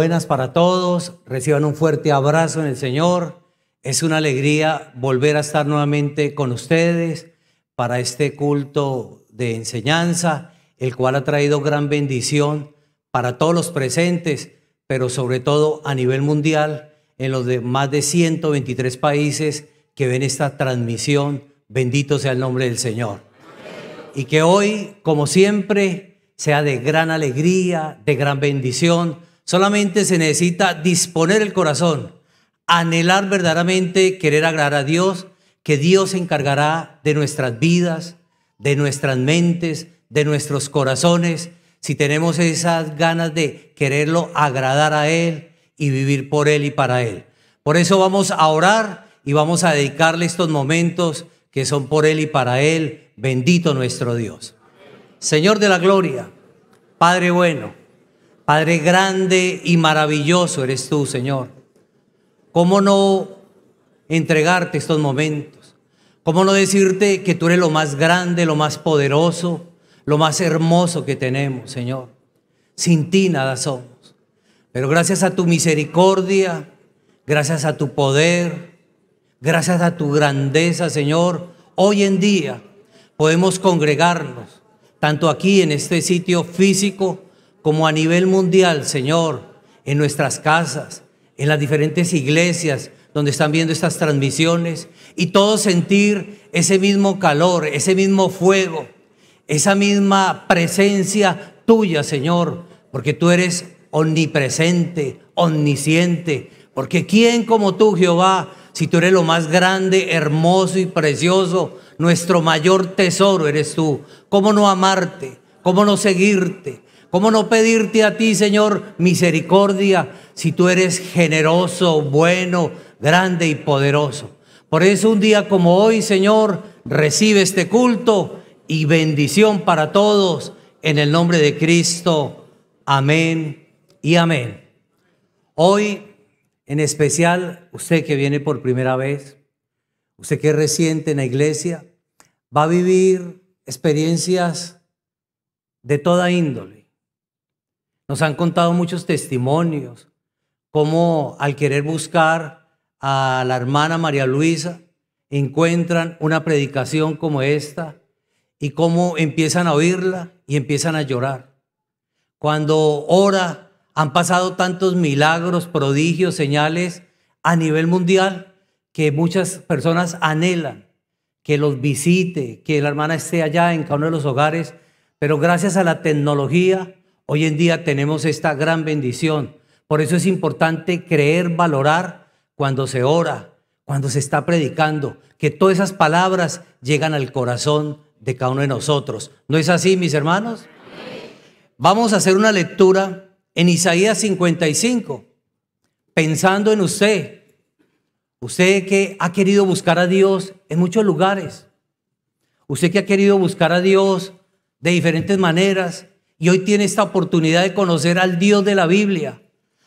buenas para todos. Reciban un fuerte abrazo en el Señor. Es una alegría volver a estar nuevamente con ustedes para este culto de enseñanza, el cual ha traído gran bendición para todos los presentes, pero sobre todo a nivel mundial, en los de más de 123 países que ven esta transmisión. Bendito sea el nombre del Señor. Y que hoy, como siempre, sea de gran alegría, de gran bendición Solamente se necesita disponer el corazón, anhelar verdaderamente querer agradar a Dios, que Dios se encargará de nuestras vidas, de nuestras mentes, de nuestros corazones, si tenemos esas ganas de quererlo agradar a Él y vivir por Él y para Él. Por eso vamos a orar y vamos a dedicarle estos momentos que son por Él y para Él. Bendito nuestro Dios. Señor de la Gloria, Padre bueno. Padre grande y maravilloso eres tú, Señor. ¿Cómo no entregarte estos momentos? ¿Cómo no decirte que tú eres lo más grande, lo más poderoso, lo más hermoso que tenemos, Señor? Sin ti nada somos. Pero gracias a tu misericordia, gracias a tu poder, gracias a tu grandeza, Señor, hoy en día podemos congregarnos, tanto aquí en este sitio físico, como a nivel mundial, Señor, en nuestras casas, en las diferentes iglesias donde están viendo estas transmisiones, y todos sentir ese mismo calor, ese mismo fuego, esa misma presencia tuya, Señor, porque tú eres omnipresente, omnisciente, porque ¿quién como tú, Jehová, si tú eres lo más grande, hermoso y precioso, nuestro mayor tesoro eres tú? ¿Cómo no amarte? ¿Cómo no seguirte? ¿Cómo no pedirte a ti, Señor, misericordia si tú eres generoso, bueno, grande y poderoso? Por eso un día como hoy, Señor, recibe este culto y bendición para todos en el nombre de Cristo. Amén y amén. Hoy, en especial, usted que viene por primera vez, usted que es reciente en la iglesia, va a vivir experiencias de toda índole nos han contado muchos testimonios, cómo al querer buscar a la hermana María Luisa, encuentran una predicación como esta y cómo empiezan a oírla y empiezan a llorar. Cuando ora, han pasado tantos milagros, prodigios, señales a nivel mundial que muchas personas anhelan que los visite, que la hermana esté allá en cada uno de los hogares, pero gracias a la tecnología Hoy en día tenemos esta gran bendición. Por eso es importante creer, valorar cuando se ora, cuando se está predicando, que todas esas palabras llegan al corazón de cada uno de nosotros. ¿No es así, mis hermanos? Vamos a hacer una lectura en Isaías 55, pensando en usted, usted que ha querido buscar a Dios en muchos lugares, usted que ha querido buscar a Dios de diferentes maneras, y hoy tiene esta oportunidad de conocer al Dios de la Biblia,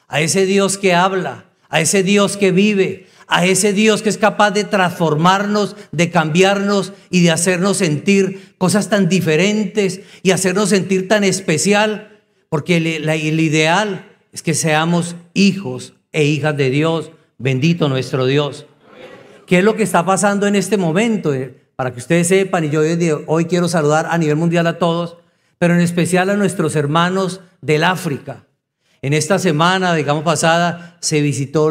a ese Dios que habla, a ese Dios que vive, a ese Dios que es capaz de transformarnos, de cambiarnos y de hacernos sentir cosas tan diferentes y hacernos sentir tan especial, porque el, ideal es que seamos hijos e hijas de Dios, bendito nuestro Dios. ¿Qué es lo que está pasando en este momento? Eh, para que ustedes sepan, y yo hoy quiero saludar a nivel mundial a todos, pero en especial a nuestros hermanos del África. En esta semana, digamos pasada, se visitó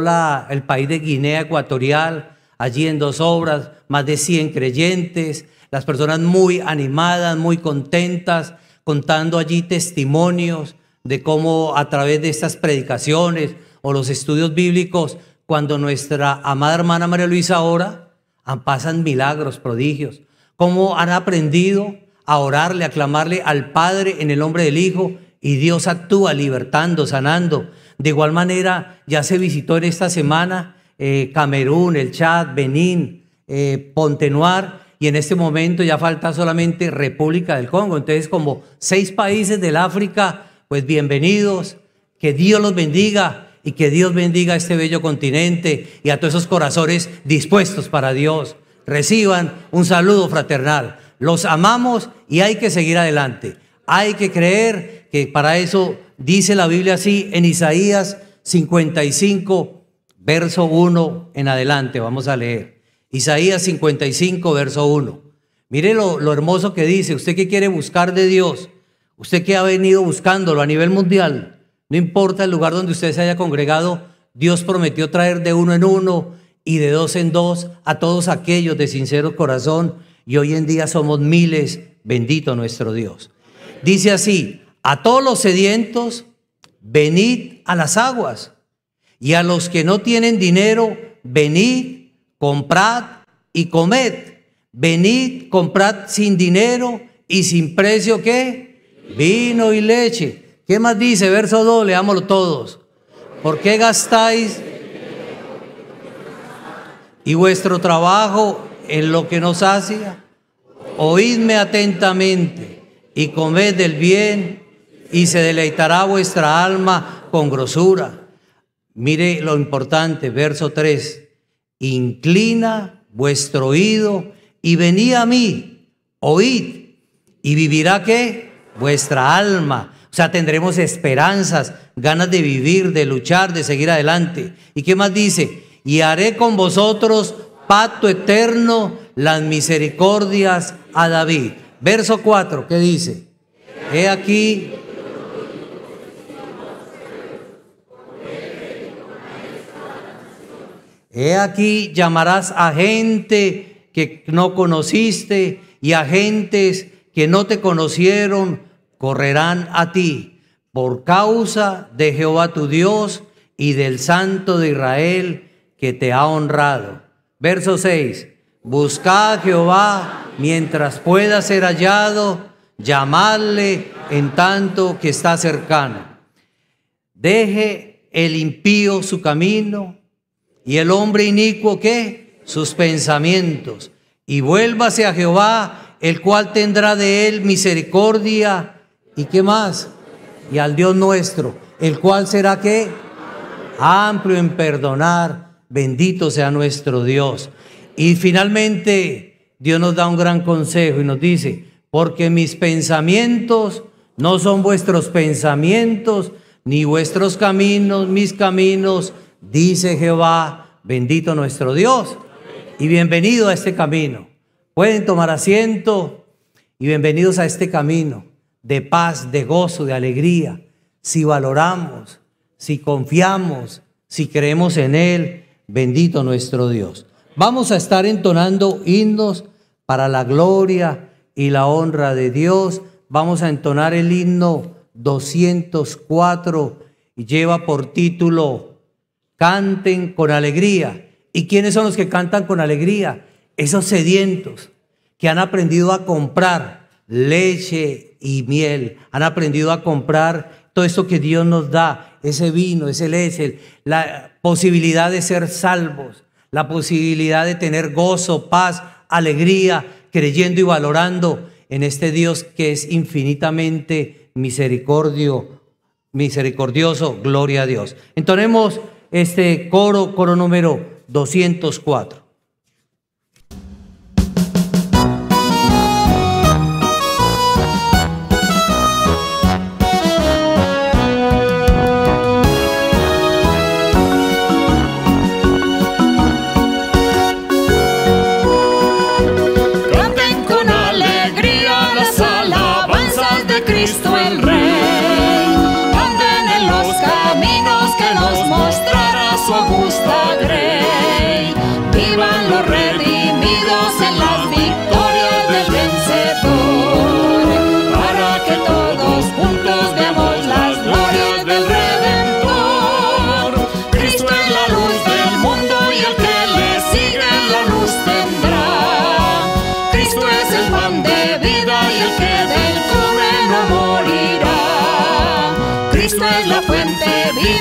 el país de Guinea Ecuatorial, allí en dos obras, más de 100 creyentes, las personas muy animadas, muy contentas, contando allí testimonios de cómo a través de estas predicaciones o los estudios bíblicos, cuando nuestra amada hermana María Luisa ahora, ah, pasan milagros, prodigios, cómo han aprendido a orarle, a clamarle al Padre en el nombre del Hijo, y Dios actúa libertando, sanando. De igual manera, ya se visitó en esta semana eh, Camerún, el Chad, Benín, eh, Ponte Noir y en este momento ya falta solamente República del Congo. Entonces, como seis países del África, pues bienvenidos, que Dios los bendiga y que Dios bendiga a este bello continente y a todos esos corazones dispuestos para Dios. Reciban un saludo fraternal. Los amamos y hay que seguir adelante. Hay que creer que para eso dice la Biblia así en Isaías 55, verso 1 en adelante. Vamos a leer. Isaías 55, verso 1. Mire lo, lo hermoso que dice. Usted que quiere buscar de Dios, usted que ha venido buscándolo a nivel mundial, no importa el lugar donde usted se haya congregado, Dios prometió traer de uno en uno y de dos en dos a todos aquellos de sincero corazón y hoy en día somos miles. Bendito nuestro Dios. Dice así, a todos los sedientos, venid a las aguas. Y a los que no tienen dinero, venid, comprad y comed. Venid, comprad sin dinero y sin precio qué? Vino y leche. ¿Qué más dice? Verso 2, leámoslo todos. ¿Por qué gastáis? Y vuestro trabajo en lo que nos hacía. Oídme atentamente y comed del bien y se deleitará vuestra alma con grosura. Mire lo importante, verso 3. Inclina vuestro oído y venid a mí, oíd, y vivirá qué? Vuestra alma. O sea, tendremos esperanzas, ganas de vivir, de luchar, de seguir adelante. ¿Y qué más dice? Y haré con vosotros pacto eterno, las misericordias a David. Verso 4, ¿qué dice? He aquí He aquí llamarás a gente que no conociste y a gentes que no te conocieron correrán a ti por causa de Jehová tu Dios y del Santo de Israel que te ha honrado. Verso 6. Buscad a Jehová mientras pueda ser hallado, llamarle en tanto que está cercano. Deje el impío su camino y el hombre inicuo qué? Sus pensamientos. Y vuélvase a Jehová, el cual tendrá de él misericordia. ¿Y qué más? Y al Dios nuestro, el cual será qué? Amplio en perdonar Bendito sea nuestro Dios. Y finalmente Dios nos da un gran consejo y nos dice, porque mis pensamientos no son vuestros pensamientos, ni vuestros caminos, mis caminos, dice Jehová, bendito nuestro Dios. Y bienvenido a este camino. Pueden tomar asiento y bienvenidos a este camino de paz, de gozo, de alegría, si valoramos, si confiamos, si creemos en Él Bendito nuestro Dios. Vamos a estar entonando himnos para la gloria y la honra de Dios. Vamos a entonar el himno 204 y lleva por título Canten con alegría. ¿Y quiénes son los que cantan con alegría? Esos sedientos que han aprendido a comprar leche y miel, han aprendido a comprar todo eso que Dios nos da ese vino, ese leche, la posibilidad de ser salvos, la posibilidad de tener gozo, paz, alegría, creyendo y valorando en este Dios que es infinitamente misericordio, misericordioso, gloria a Dios. Entonemos este coro, coro número 204.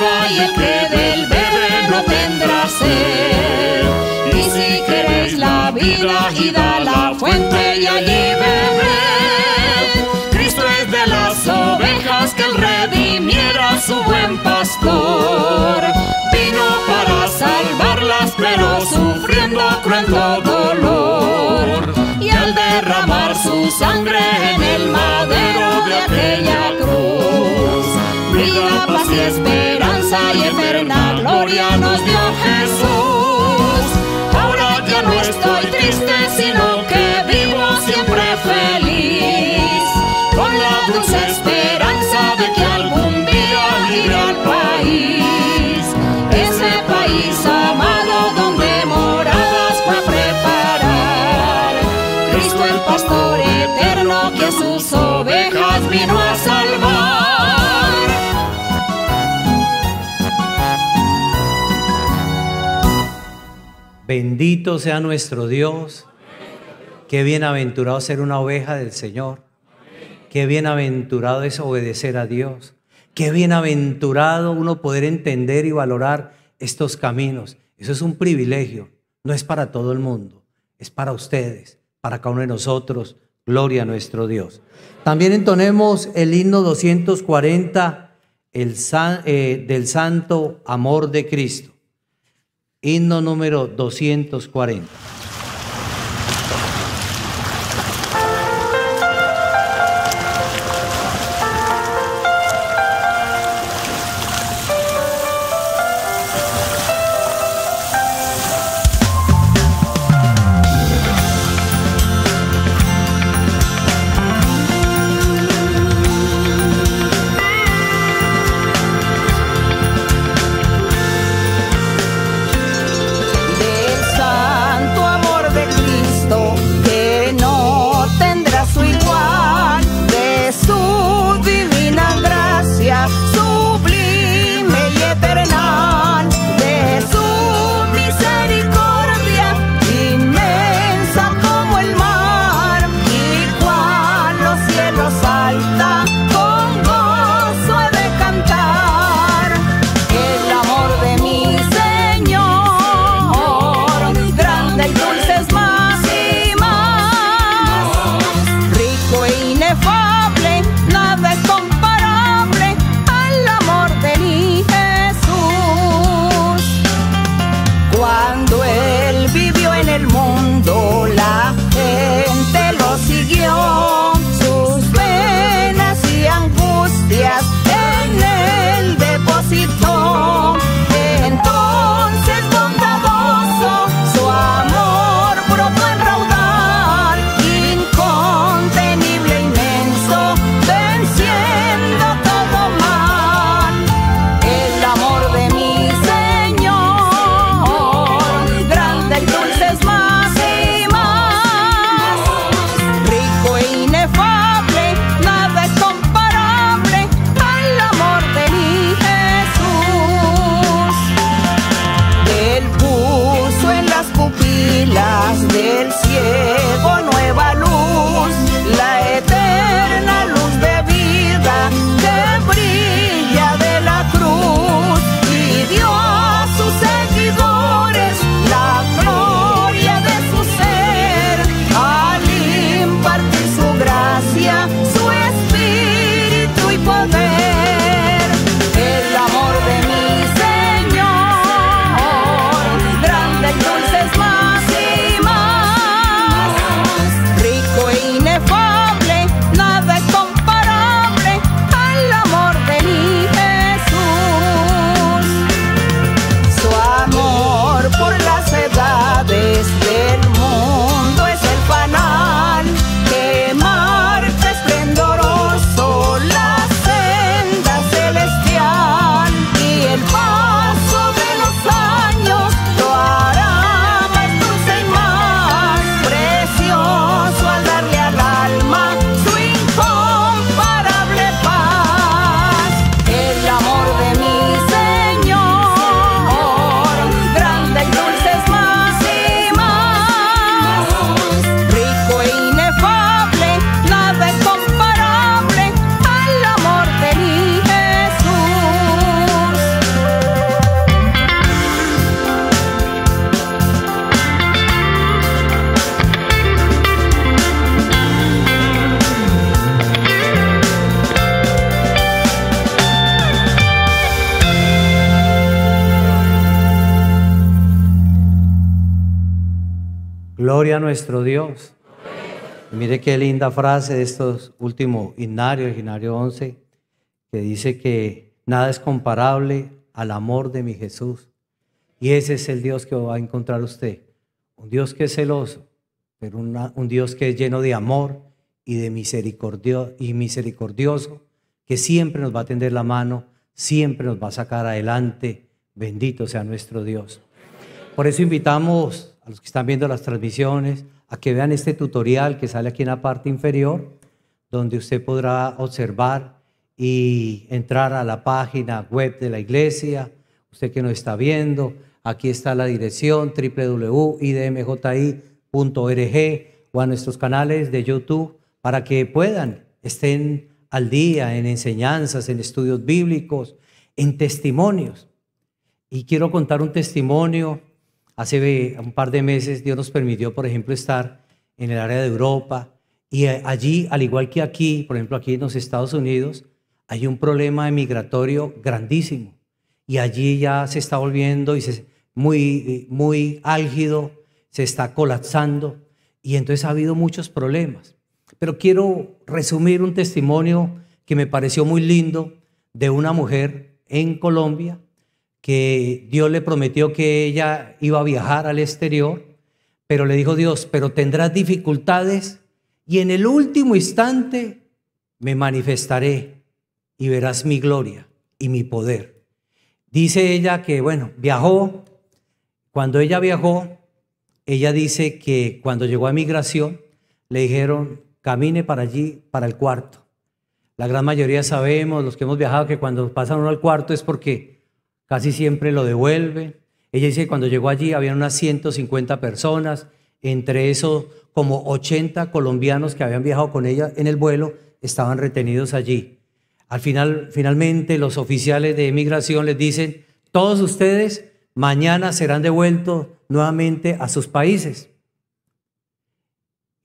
Y el que del bebé no tendrá sed. Y si queréis la vida, id a la fuente y allí veré Cristo es de las ovejas que el redimiera su buen pastor. Vino para salvarlas, pero sufriendo cruento dolor. Y al derramar su sangre en el madero de aquella cruz vida, paz y esperanza y eterna gloria nos dio Jesús. Ahora ya no estoy triste, sino que vivo siempre feliz, con la dulce esperanza de que algún día iré al país, ese país amado donde moradas fue preparar. Cristo el pastor eterno que sus ovejas vino a salvar. Bendito sea nuestro Dios. Qué bienaventurado ser una oveja del Señor. Qué bienaventurado es obedecer a Dios. Qué bienaventurado uno poder entender y valorar estos caminos. Eso es un privilegio. No es para todo el mundo. Es para ustedes, para cada uno de nosotros. Gloria a nuestro Dios. También entonemos el himno 240 el eh, del santo amor de Cristo himno número 240. Gloria a nuestro Dios. Mire qué linda frase de estos últimos himnarios, 11, que dice que nada es comparable al amor de mi Jesús. Y ese es el Dios que va a encontrar usted. Un Dios que es celoso, pero un Dios que es lleno de amor y de misericordio, y misericordioso, que siempre nos va a tender la mano, siempre nos va a sacar adelante. Bendito sea nuestro Dios. Por eso invitamos a los que están viendo las transmisiones, a que vean este tutorial que sale aquí en la parte inferior, donde usted podrá observar y entrar a la página web de la iglesia. Usted que nos está viendo, aquí está la dirección www.idmji.org o a nuestros canales de YouTube para que puedan, estén al día en enseñanzas, en estudios bíblicos, en testimonios. Y quiero contar un testimonio Hace eh, un par de meses Dios nos permitió, por ejemplo, estar en el área de Europa y eh, allí, al igual que aquí, por ejemplo, aquí en los Estados Unidos, hay un problema migratorio grandísimo y allí ya se está volviendo muy, eh, muy álgido, se está colapsando y entonces ha habido muchos problemas. Pero quiero resumir un testimonio que me pareció muy lindo de una mujer en Colombia que Dios le prometió que ella iba a viajar al exterior, pero le dijo Dios, pero tendrás dificultades y en el último instante me manifestaré y verás mi gloria y mi poder. Dice ella que, bueno, viajó, cuando ella viajó, ella dice que cuando llegó a migración, le dijeron, camine para allí, para el cuarto. La gran mayoría sabemos, los que hemos viajado, que cuando pasan uno al cuarto es porque casi siempre lo devuelve. Ella dice que cuando llegó allí había unas 150 personas, entre esos como 80 colombianos que habían viajado con ella en el vuelo estaban retenidos allí. Al final, finalmente los oficiales de emigración les dicen, todos ustedes mañana serán devueltos nuevamente a sus países.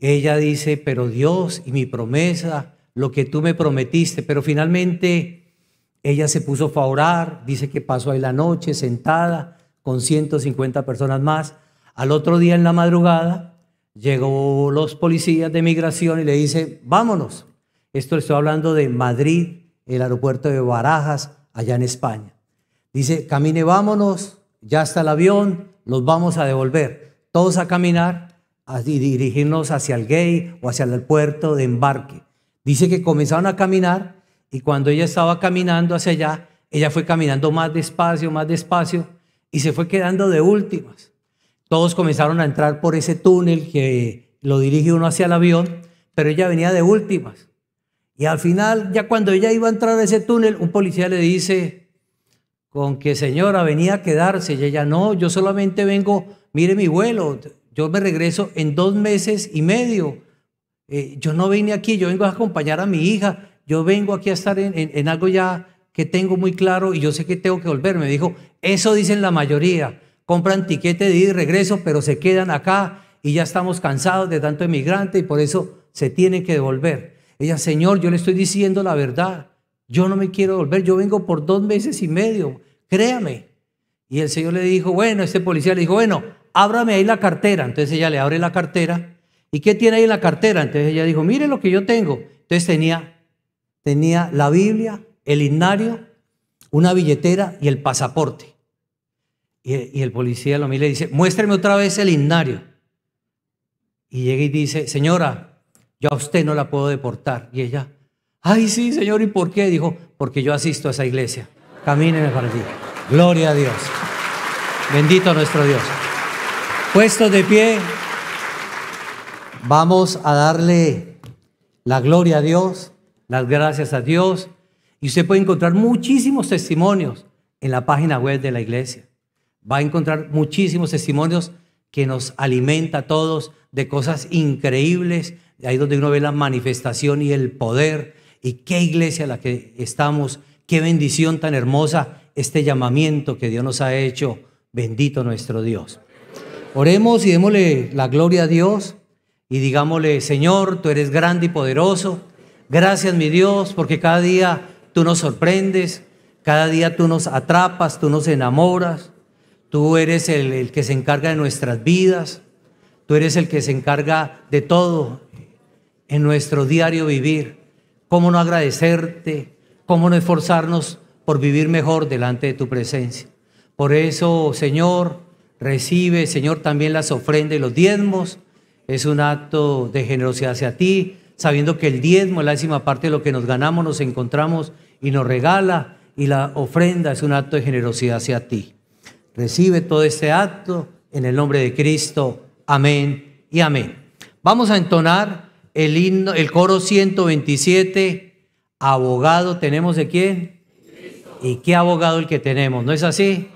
Ella dice, pero Dios y mi promesa, lo que tú me prometiste, pero finalmente ella se puso a orar, dice que pasó ahí la noche sentada con 150 personas más. Al otro día en la madrugada llegó los policías de migración y le dice, vámonos. Esto le estoy hablando de Madrid, el aeropuerto de Barajas, allá en España. Dice, camine, vámonos, ya está el avión, nos vamos a devolver. Todos a caminar y dirigirnos hacia el gay o hacia el puerto de embarque. Dice que comenzaron a caminar y cuando ella estaba caminando hacia allá, ella fue caminando más despacio, más despacio, y se fue quedando de últimas. Todos comenzaron a entrar por ese túnel que lo dirige uno hacia el avión, pero ella venía de últimas. Y al final, ya cuando ella iba a entrar a ese túnel, un policía le dice, con que señora, venía a quedarse. Y ella, no, yo solamente vengo, mire mi vuelo, yo me regreso en dos meses y medio. Eh, yo no vine aquí, yo vengo a acompañar a mi hija yo vengo aquí a estar en, algo ya que tengo muy claro y yo sé que tengo que volver. Me dijo, eso dicen la mayoría, compran tiquete de ir y regreso, pero se quedan acá y ya estamos cansados de tanto emigrante y por eso se tienen que devolver. Ella, Señor, yo le estoy diciendo la verdad, yo no me quiero volver, yo vengo por dos meses y medio, créame. Y el Señor le dijo, bueno, este policía le dijo, bueno, ábrame ahí la cartera. Entonces ella le abre la cartera. ¿Y qué tiene ahí la cartera? Entonces ella dijo, mire lo que yo tengo. Entonces tenía tenía la Biblia, el himnario, una billetera y el pasaporte. Y, el policía lo mira y dice, muéstreme otra vez el himnario. Y llega y dice, señora, yo a usted no la puedo deportar. Y ella, ay sí, señor, ¿y por qué? Dijo, porque yo asisto a esa iglesia. Camíneme para ti. Gloria a Dios. Bendito nuestro Dios. Puestos de pie, vamos a darle la gloria a Dios las gracias a Dios. Y usted puede encontrar muchísimos testimonios en la página web de la iglesia. Va a encontrar muchísimos testimonios que nos alimenta a todos de cosas increíbles, ahí donde uno ve la manifestación y el poder. Y qué iglesia la que estamos, qué bendición tan hermosa este llamamiento que Dios nos ha hecho. Bendito nuestro Dios. Oremos y démosle la gloria a Dios y digámosle, Señor, tú eres grande y poderoso. Gracias mi Dios, porque cada día tú nos sorprendes, cada día tú nos atrapas, tú nos enamoras, tú eres el, que se encarga de nuestras vidas, tú eres el que se encarga de todo en nuestro diario vivir. ¿Cómo no agradecerte? ¿Cómo no esforzarnos por vivir mejor delante de tu presencia? Por eso, Señor, recibe, Señor, también las ofrendas y los diezmos. Es un acto de generosidad hacia ti sabiendo que el diezmo, la décima parte de lo que nos ganamos, nos encontramos y nos regala, y la ofrenda es un acto de generosidad hacia ti. Recibe todo este acto en el nombre de Cristo. Amén y amén. Vamos a entonar el himno, el coro 127. Abogado tenemos de quién? ¿Y qué abogado el que tenemos? ¿No es así?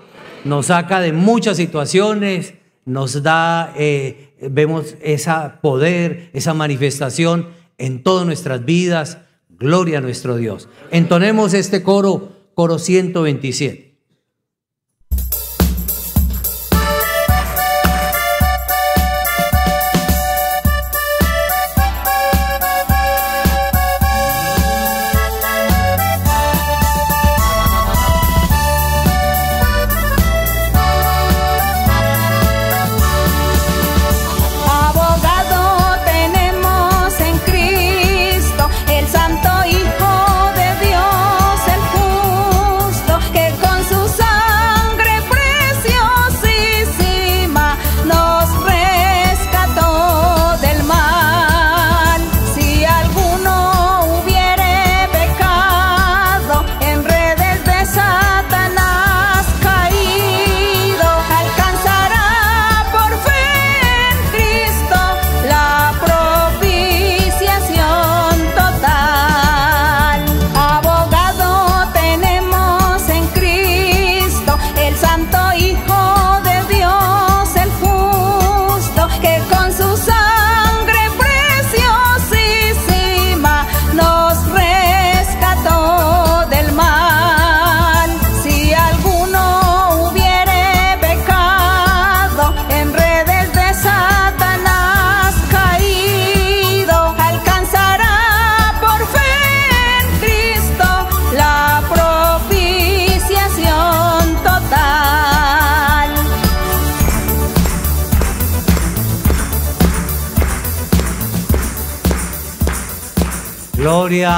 Nos saca de muchas situaciones, nos da, eh, vemos ese poder, esa manifestación en todas nuestras vidas. Gloria a nuestro Dios. Entonemos este coro, coro 127.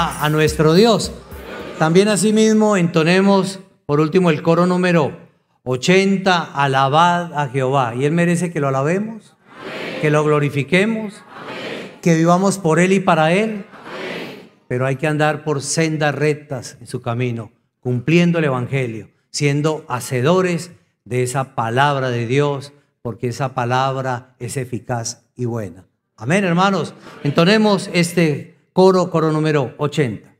a, nuestro Dios. También asimismo entonemos por último el coro número 80, alabad a Jehová. Y Él merece que lo alabemos, que lo glorifiquemos, que vivamos por Él y para Él. Pero hay que andar por sendas rectas en su camino, cumpliendo el Evangelio, siendo hacedores de esa palabra de Dios, porque esa palabra es eficaz y buena. Amén, hermanos. Entonemos este coro, coro número 80.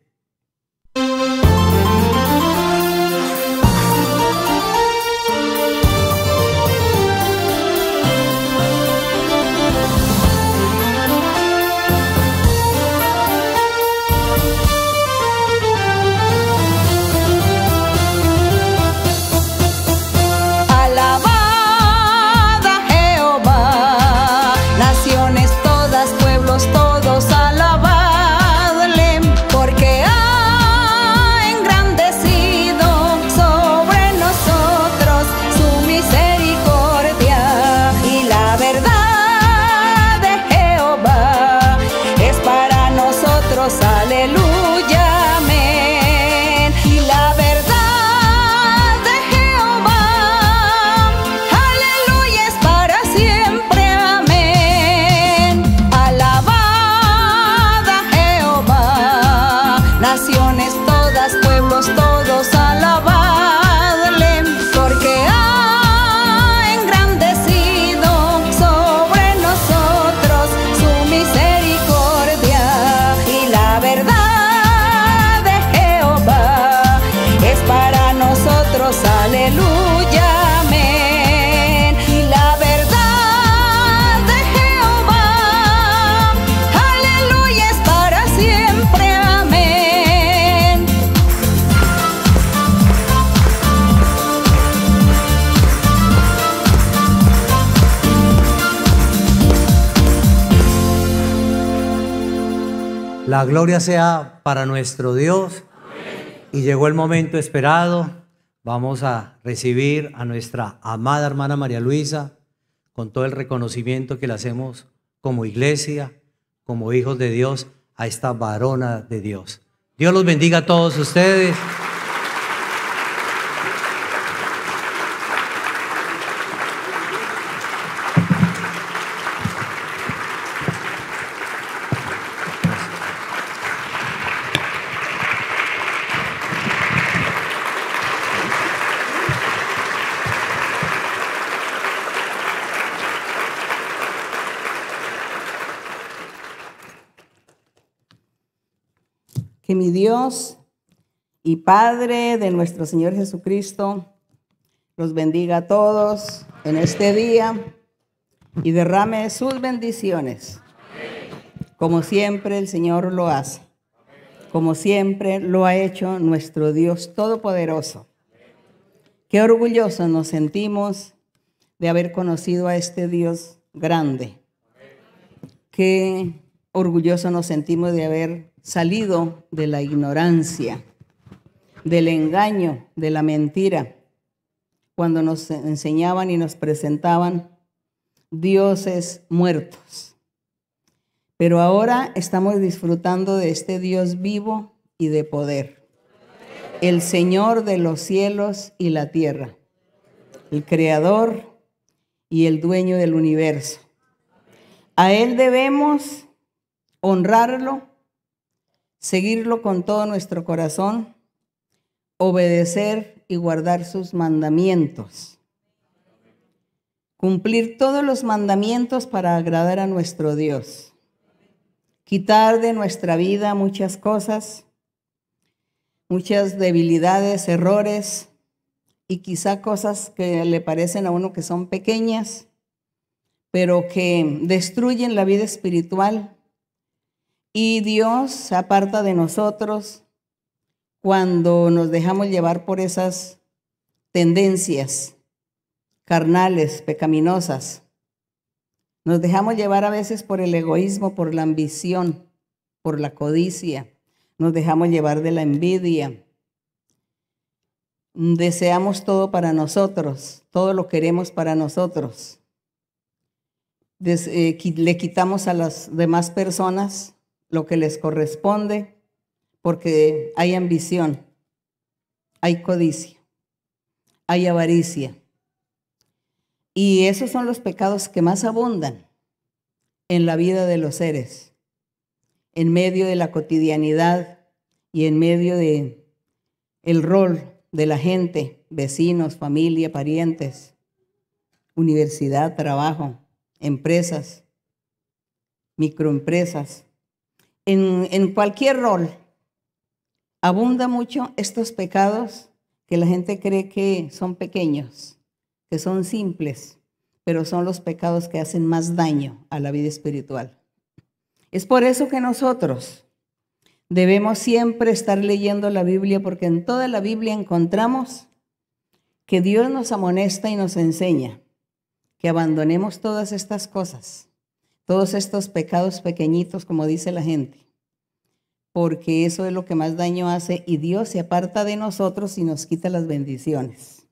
gloria sea para nuestro Dios. Y llegó el momento esperado. Vamos a recibir a nuestra amada hermana María Luisa con todo el reconocimiento que le hacemos como iglesia, como hijos de Dios, a esta varona de Dios. Dios los bendiga a todos ustedes. y Padre de nuestro Señor Jesucristo, los bendiga a todos en este día y derrame sus bendiciones, como siempre el Señor lo hace, como siempre lo ha hecho nuestro Dios Todopoderoso. Qué orgullosos nos sentimos de haber conocido a este Dios grande. Qué orgulloso nos sentimos de haber salido de la ignorancia, del engaño, de la mentira, cuando nos enseñaban y nos presentaban dioses muertos. Pero ahora estamos disfrutando de este Dios vivo y de poder, el Señor de los cielos y la tierra, el Creador y el dueño del universo. A Él debemos honrarlo seguirlo con todo nuestro corazón, obedecer y guardar sus mandamientos. Cumplir todos los mandamientos para agradar a nuestro Dios. Quitar de nuestra vida muchas cosas, muchas debilidades, errores y quizá cosas que le parecen a uno que son pequeñas, pero que destruyen la vida espiritual y Dios se aparta de nosotros cuando nos dejamos llevar por esas tendencias carnales, pecaminosas. Nos dejamos llevar a veces por el egoísmo, por la ambición, por la codicia. Nos dejamos llevar de la envidia. Deseamos todo para nosotros, todo lo queremos para nosotros. Eh, le quitamos a las demás personas lo que les corresponde porque hay ambición, hay codicia, hay avaricia. Y esos son los pecados que más abundan en la vida de los seres, en medio de la cotidianidad y en medio de el rol de la gente, vecinos, familia, parientes, universidad, trabajo, empresas, microempresas, en, cualquier rol, abunda mucho estos pecados que la gente cree que son pequeños, que son simples, pero son los pecados que hacen más daño a la vida espiritual. Es por eso que nosotros debemos siempre estar leyendo la Biblia, porque en toda la Biblia encontramos que Dios nos amonesta y nos enseña que abandonemos todas estas cosas todos estos pecados pequeñitos, como dice la gente, porque eso es lo que más daño hace y Dios se aparta de nosotros y nos quita las bendiciones.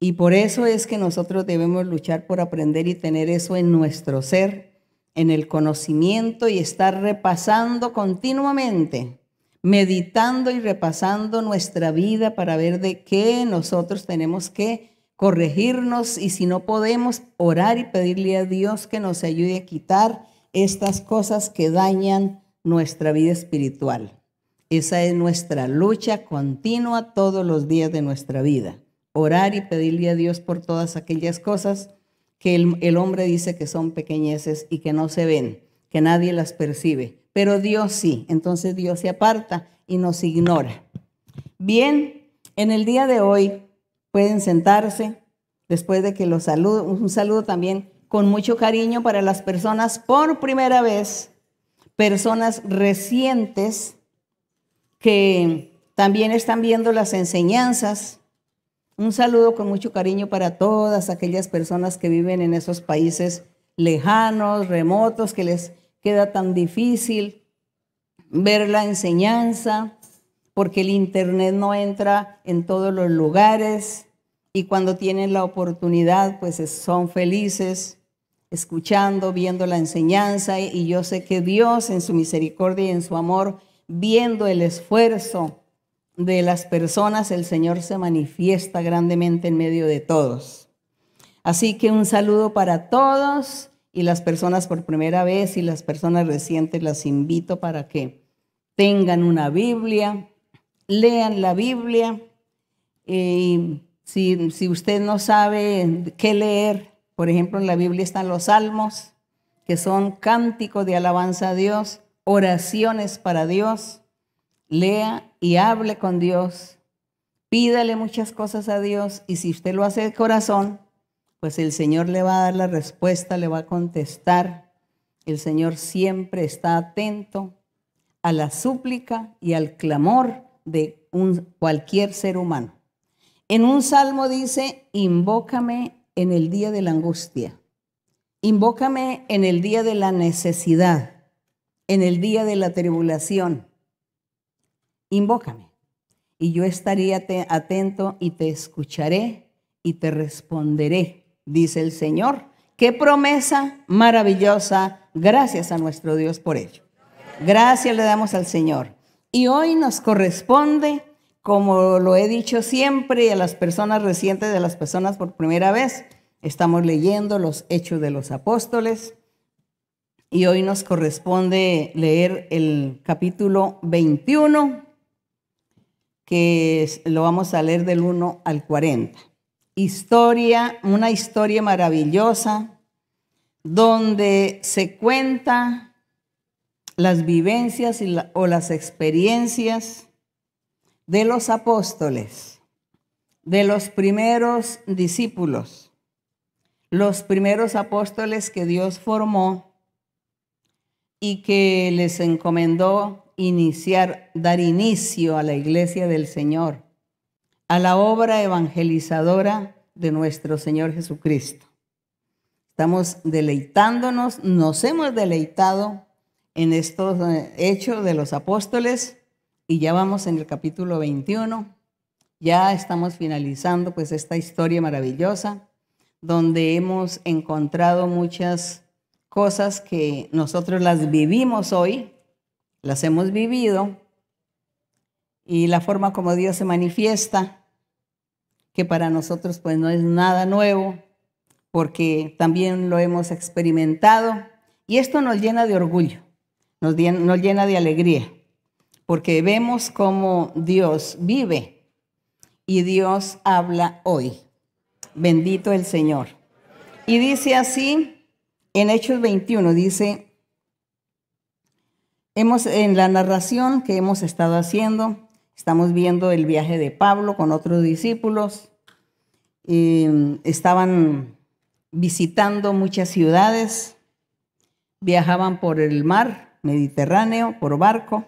Y por eso es que nosotros debemos luchar por aprender y tener eso en nuestro ser, en el conocimiento y estar repasando continuamente, meditando y repasando nuestra vida para ver de qué nosotros tenemos que corregirnos y si no podemos orar y pedirle a Dios que nos ayude a quitar estas cosas que dañan nuestra vida espiritual. Esa es nuestra lucha continua todos los días de nuestra vida. Orar y pedirle a Dios por todas aquellas cosas que el, hombre dice que son pequeñeces y que no se ven, que nadie las percibe. Pero Dios sí, entonces Dios se aparta y nos ignora. Bien, en el día de hoy Pueden sentarse después de que los saludo. Un saludo también con mucho cariño para las personas por primera vez, personas recientes que también están viendo las enseñanzas. Un saludo con mucho cariño para todas aquellas personas que viven en esos países lejanos, remotos, que les queda tan difícil ver la enseñanza, porque el Internet no entra en todos los lugares y cuando tienen la oportunidad, pues son felices escuchando, viendo la enseñanza y yo sé que Dios en su misericordia y en su amor, viendo el esfuerzo de las personas, el Señor se manifiesta grandemente en medio de todos. Así que un saludo para todos y las personas por primera vez y las personas recientes las invito para que tengan una Biblia, lean la Biblia. Eh, si, si, usted no sabe qué leer, por ejemplo, en la Biblia están los salmos, que son cánticos de alabanza a Dios, oraciones para Dios. Lea y hable con Dios. Pídale muchas cosas a Dios y si usted lo hace de corazón, pues el Señor le va a dar la respuesta, le va a contestar. El Señor siempre está atento a la súplica y al clamor de un, cualquier ser humano. En un salmo dice, invócame en el día de la angustia, invócame en el día de la necesidad, en el día de la tribulación, invócame. Y yo estaría atento y te escucharé y te responderé, dice el Señor. Qué promesa maravillosa. Gracias a nuestro Dios por ello. Gracias le damos al Señor. Y hoy nos corresponde, como lo he dicho siempre a las personas recientes, de las personas por primera vez, estamos leyendo los hechos de los apóstoles. Y hoy nos corresponde leer el capítulo 21, que lo vamos a leer del 1 al 40. Historia, una historia maravillosa, donde se cuenta las vivencias o las experiencias de los apóstoles, de los primeros discípulos, los primeros apóstoles que Dios formó y que les encomendó iniciar, dar inicio a la iglesia del Señor, a la obra evangelizadora de nuestro Señor Jesucristo. Estamos deleitándonos, nos hemos deleitado en estos eh, hechos de los apóstoles y ya vamos en el capítulo 21. Ya estamos finalizando pues esta historia maravillosa donde hemos encontrado muchas cosas que nosotros las vivimos hoy, las hemos vivido y la forma como Dios se manifiesta, que para nosotros pues no es nada nuevo, porque también lo hemos experimentado y esto nos llena de orgullo nos, llena de alegría, porque vemos cómo Dios vive y Dios habla hoy. Bendito el Señor. Y dice así en Hechos 21, dice, hemos, en la narración que hemos estado haciendo, estamos viendo el viaje de Pablo con otros discípulos, estaban visitando muchas ciudades, viajaban por el mar, Mediterráneo por barco.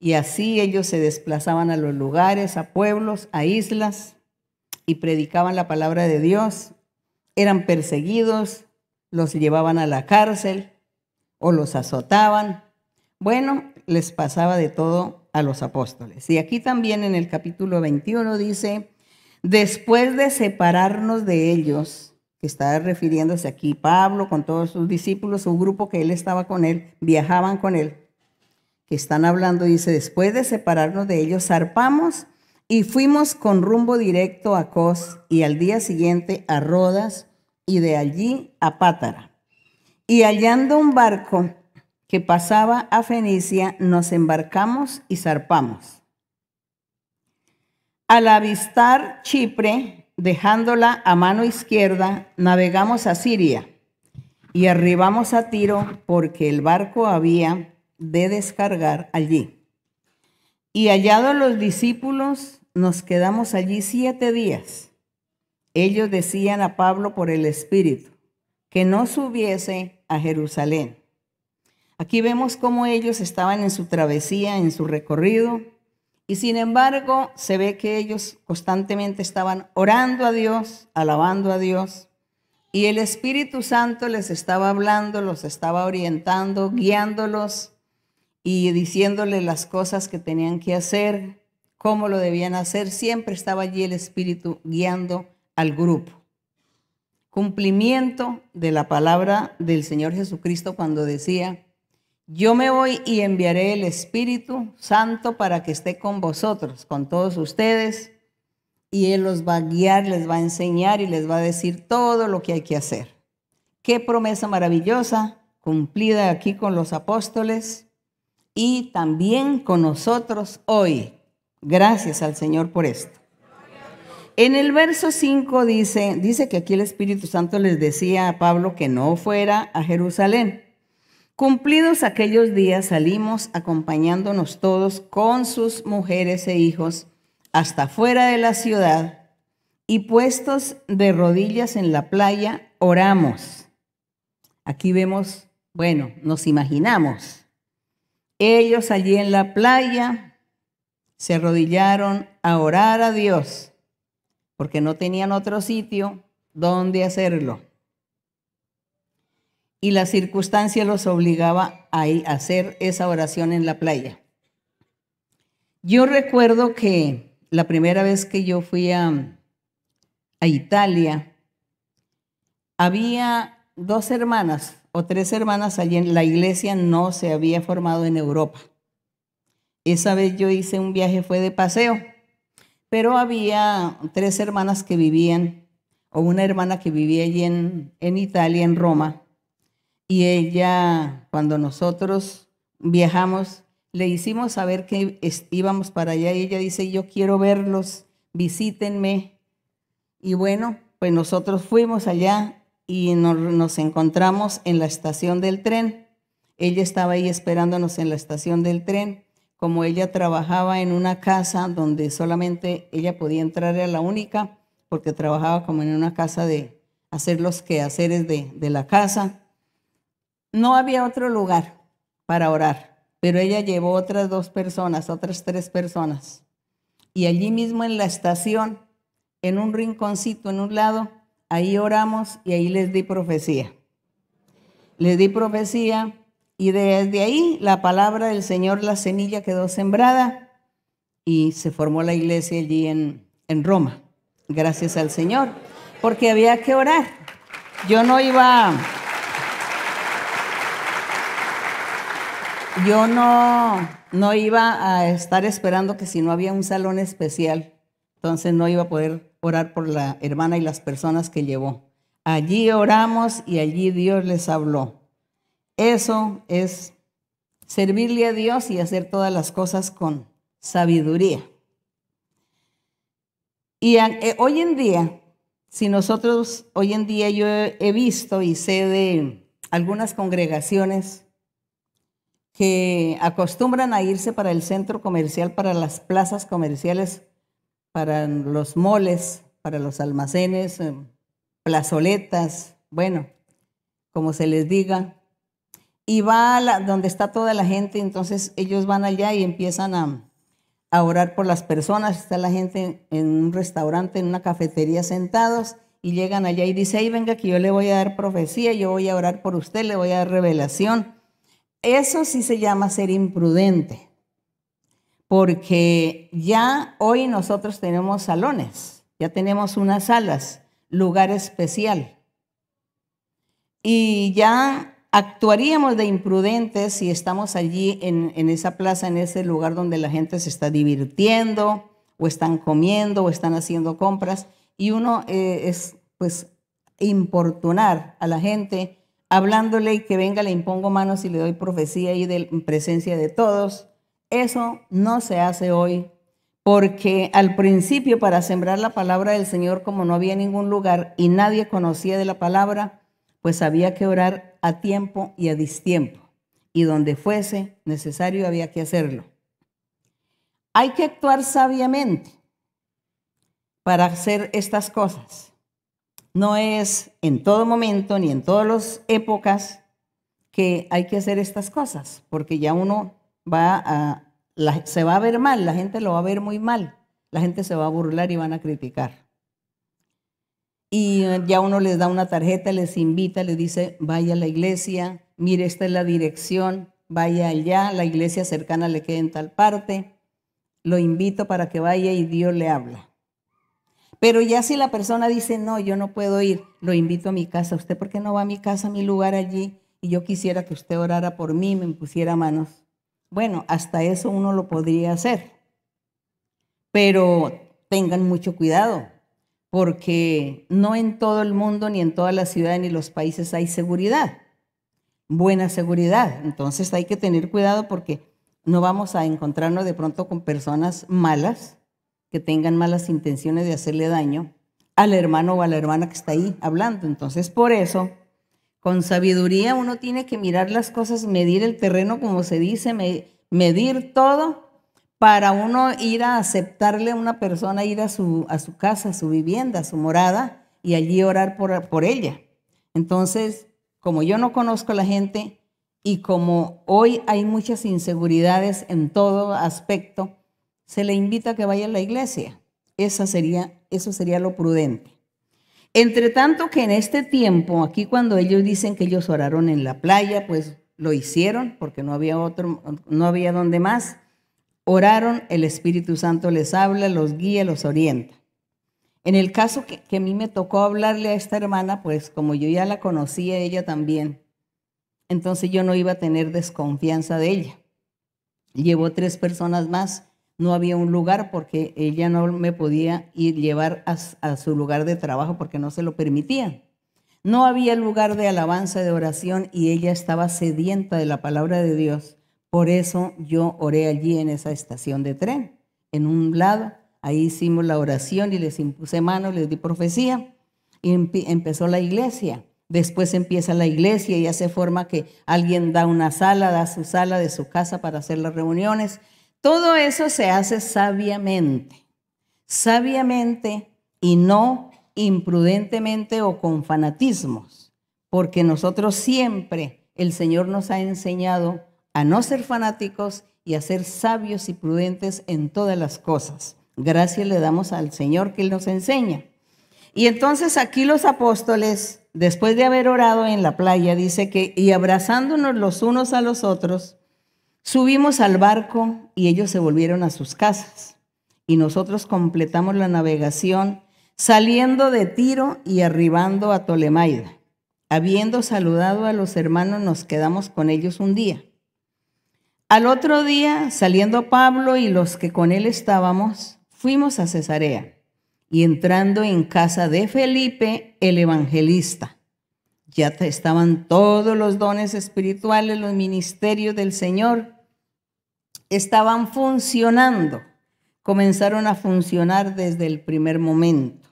Y así ellos se desplazaban a los lugares, a pueblos, a islas y predicaban la palabra de Dios. Eran perseguidos, los llevaban a la cárcel o los azotaban. Bueno, les pasaba de todo a los apóstoles. Y aquí también en el capítulo 21 dice, después de separarnos de ellos, que está refiriéndose aquí Pablo con todos sus discípulos, un grupo que él estaba con él, viajaban con él, que están hablando, dice, después de separarnos de ellos, zarpamos y fuimos con rumbo directo a Cos y al día siguiente a Rodas y de allí a Pátara. Y hallando un barco que pasaba a Fenicia, nos embarcamos y zarpamos. Al avistar Chipre, Dejándola a mano izquierda, navegamos a Siria y arribamos a Tiro porque el barco había de descargar allí. Y hallados los discípulos, nos quedamos allí siete días. Ellos decían a Pablo por el Espíritu que no subiese a Jerusalén. Aquí vemos cómo ellos estaban en su travesía, en su recorrido, y sin embargo, se ve que ellos constantemente estaban orando a Dios, alabando a Dios. Y el Espíritu Santo les estaba hablando, los estaba orientando, guiándolos y diciéndoles las cosas que tenían que hacer, cómo lo debían hacer. Siempre estaba allí el Espíritu guiando al grupo. Cumplimiento de la palabra del Señor Jesucristo cuando decía, yo me voy y enviaré el Espíritu Santo para que esté con vosotros, con todos ustedes, y Él los va a guiar, les va a enseñar y les va a decir todo lo que hay que hacer. Qué promesa maravillosa cumplida aquí con los apóstoles y también con nosotros hoy. Gracias al Señor por esto. En el verso 5 dice, dice que aquí el Espíritu Santo les decía a Pablo que no fuera a Jerusalén. Cumplidos aquellos días salimos acompañándonos todos con sus mujeres e hijos hasta fuera de la ciudad y puestos de rodillas en la playa oramos. Aquí vemos, bueno, nos imaginamos. Ellos allí en la playa se arrodillaron a orar a Dios porque no tenían otro sitio donde hacerlo y la circunstancia los obligaba a hacer esa oración en la playa. Yo recuerdo que la primera vez que yo fui a, Italia, había dos hermanas o tres hermanas allí en la iglesia no se había formado en Europa. Esa vez yo hice un viaje, fue de paseo, pero había tres hermanas que vivían, o una hermana que vivía allí en, en Italia, en Roma, y ella, cuando nosotros viajamos, le hicimos saber que íbamos para allá y ella dice, yo quiero verlos, visítenme. Y bueno, pues nosotros fuimos allá y nos, nos encontramos en la estación del tren. Ella estaba ahí esperándonos en la estación del tren. Como ella trabajaba en una casa donde solamente ella podía entrar, era la única, porque trabajaba como en una casa de hacer los quehaceres de, de la casa no había otro lugar para orar, pero ella llevó otras dos personas, otras tres personas. Y allí mismo en la estación, en un rinconcito, en un lado, ahí oramos y ahí les di profecía. Les di profecía y desde ahí la palabra del Señor, la semilla quedó sembrada y se formó la iglesia allí en, en Roma, gracias al Señor, porque había que orar. Yo no iba... yo no, no iba a estar esperando que si no había un salón especial, entonces no iba a poder orar por la hermana y las personas que llevó. Allí oramos y allí Dios les habló. Eso es servirle a Dios y hacer todas las cosas con sabiduría. Y eh, hoy en día, si nosotros, hoy en día yo he visto y sé de algunas congregaciones que acostumbran a irse para el centro comercial, para las plazas comerciales, para los moles, para los almacenes, eh, plazoletas, bueno, como se les diga, y va a donde está toda la gente, entonces ellos van allá y empiezan a, a, orar por las personas, está la gente en un restaurante, en una cafetería sentados y llegan allá y dice, venga que yo le voy a dar profecía, yo voy a orar por usted, le voy a dar revelación, eso sí se llama ser imprudente, porque ya hoy nosotros tenemos salones, ya tenemos unas salas, lugar especial. Y ya actuaríamos de imprudentes si estamos allí en, esa plaza, en ese lugar donde la gente se está divirtiendo o están comiendo o están haciendo compras y uno eh, es pues importunar a la gente hablándole y que venga, le impongo manos y le doy profecía y de presencia de todos. Eso no se hace hoy, porque al principio para sembrar la palabra del Señor, como no había ningún lugar y nadie conocía de la palabra, pues había que orar a tiempo y a distiempo, y donde fuese necesario había que hacerlo. Hay que actuar sabiamente para hacer estas cosas. No es en todo momento ni en todas las épocas que hay que hacer estas cosas, porque ya uno va a, se va a ver mal, la gente lo va a ver muy mal, la gente se va a burlar y van a criticar. Y eh, ya uno les da una tarjeta, les invita, les dice, vaya a la iglesia, mire, esta es la dirección, vaya allá, la iglesia cercana le queda en tal parte, lo invito para que vaya y Dios le habla. Pero ya si la persona dice, no, yo no puedo ir, lo invito a mi casa. ¿Usted por qué no va a mi casa, a mi lugar allí? Y yo quisiera que usted orara por mí, me pusiera manos. Bueno, hasta eso uno lo podría hacer. Pero tengan mucho cuidado, porque no en todo el mundo, ni en todas las ciudades, ni los países hay seguridad, buena seguridad. Entonces hay que tener cuidado porque no vamos a encontrarnos de pronto con personas malas que tengan malas intenciones de hacerle daño al hermano o a la hermana que está ahí hablando. Entonces, por eso, con sabiduría uno tiene que mirar las cosas, medir el terreno, como se dice, medir todo para uno ir a aceptarle a una persona, ir a su, a su casa, a su vivienda, a su morada y allí orar por, por ella. Entonces, como yo no conozco a la gente y como hoy hay muchas inseguridades en todo aspecto, se le invita a que vaya a la iglesia. Esa sería, eso sería lo prudente. Entre tanto que en este tiempo, aquí cuando ellos dicen que ellos oraron en la playa, pues lo hicieron porque no había otro, no había donde más. Oraron, el Espíritu Santo les habla, los guía, los orienta. En el caso que, que a mí me tocó hablarle a esta hermana, pues como yo ya la conocía, ella también, entonces yo no iba a tener desconfianza de ella. Llevó tres personas más no había un lugar porque ella no me podía ir llevar a, su lugar de trabajo porque no se lo permitía. No había lugar de alabanza, de oración y ella estaba sedienta de la palabra de Dios. Por eso yo oré allí en esa estación de tren, en un lado. Ahí hicimos la oración y les impuse manos, les di profecía y empezó la iglesia. Después empieza la iglesia y hace forma que alguien da una sala, da su sala de su casa para hacer las reuniones todo eso se hace sabiamente, sabiamente y no imprudentemente o con fanatismos, porque nosotros siempre el Señor nos ha enseñado a no ser fanáticos y a ser sabios y prudentes en todas las cosas. Gracias le damos al Señor que nos enseña. Y entonces aquí los apóstoles, después de haber orado en la playa, dice que, y abrazándonos los unos a los otros, Subimos al barco y ellos se volvieron a sus casas. Y nosotros completamos la navegación saliendo de Tiro y arribando a Ptolemaida. Habiendo saludado a los hermanos, nos quedamos con ellos un día. Al otro día, saliendo Pablo y los que con él estábamos, fuimos a Cesarea y entrando en casa de Felipe el evangelista ya estaban todos los dones espirituales, los ministerios del Señor, estaban funcionando, comenzaron a funcionar desde el primer momento.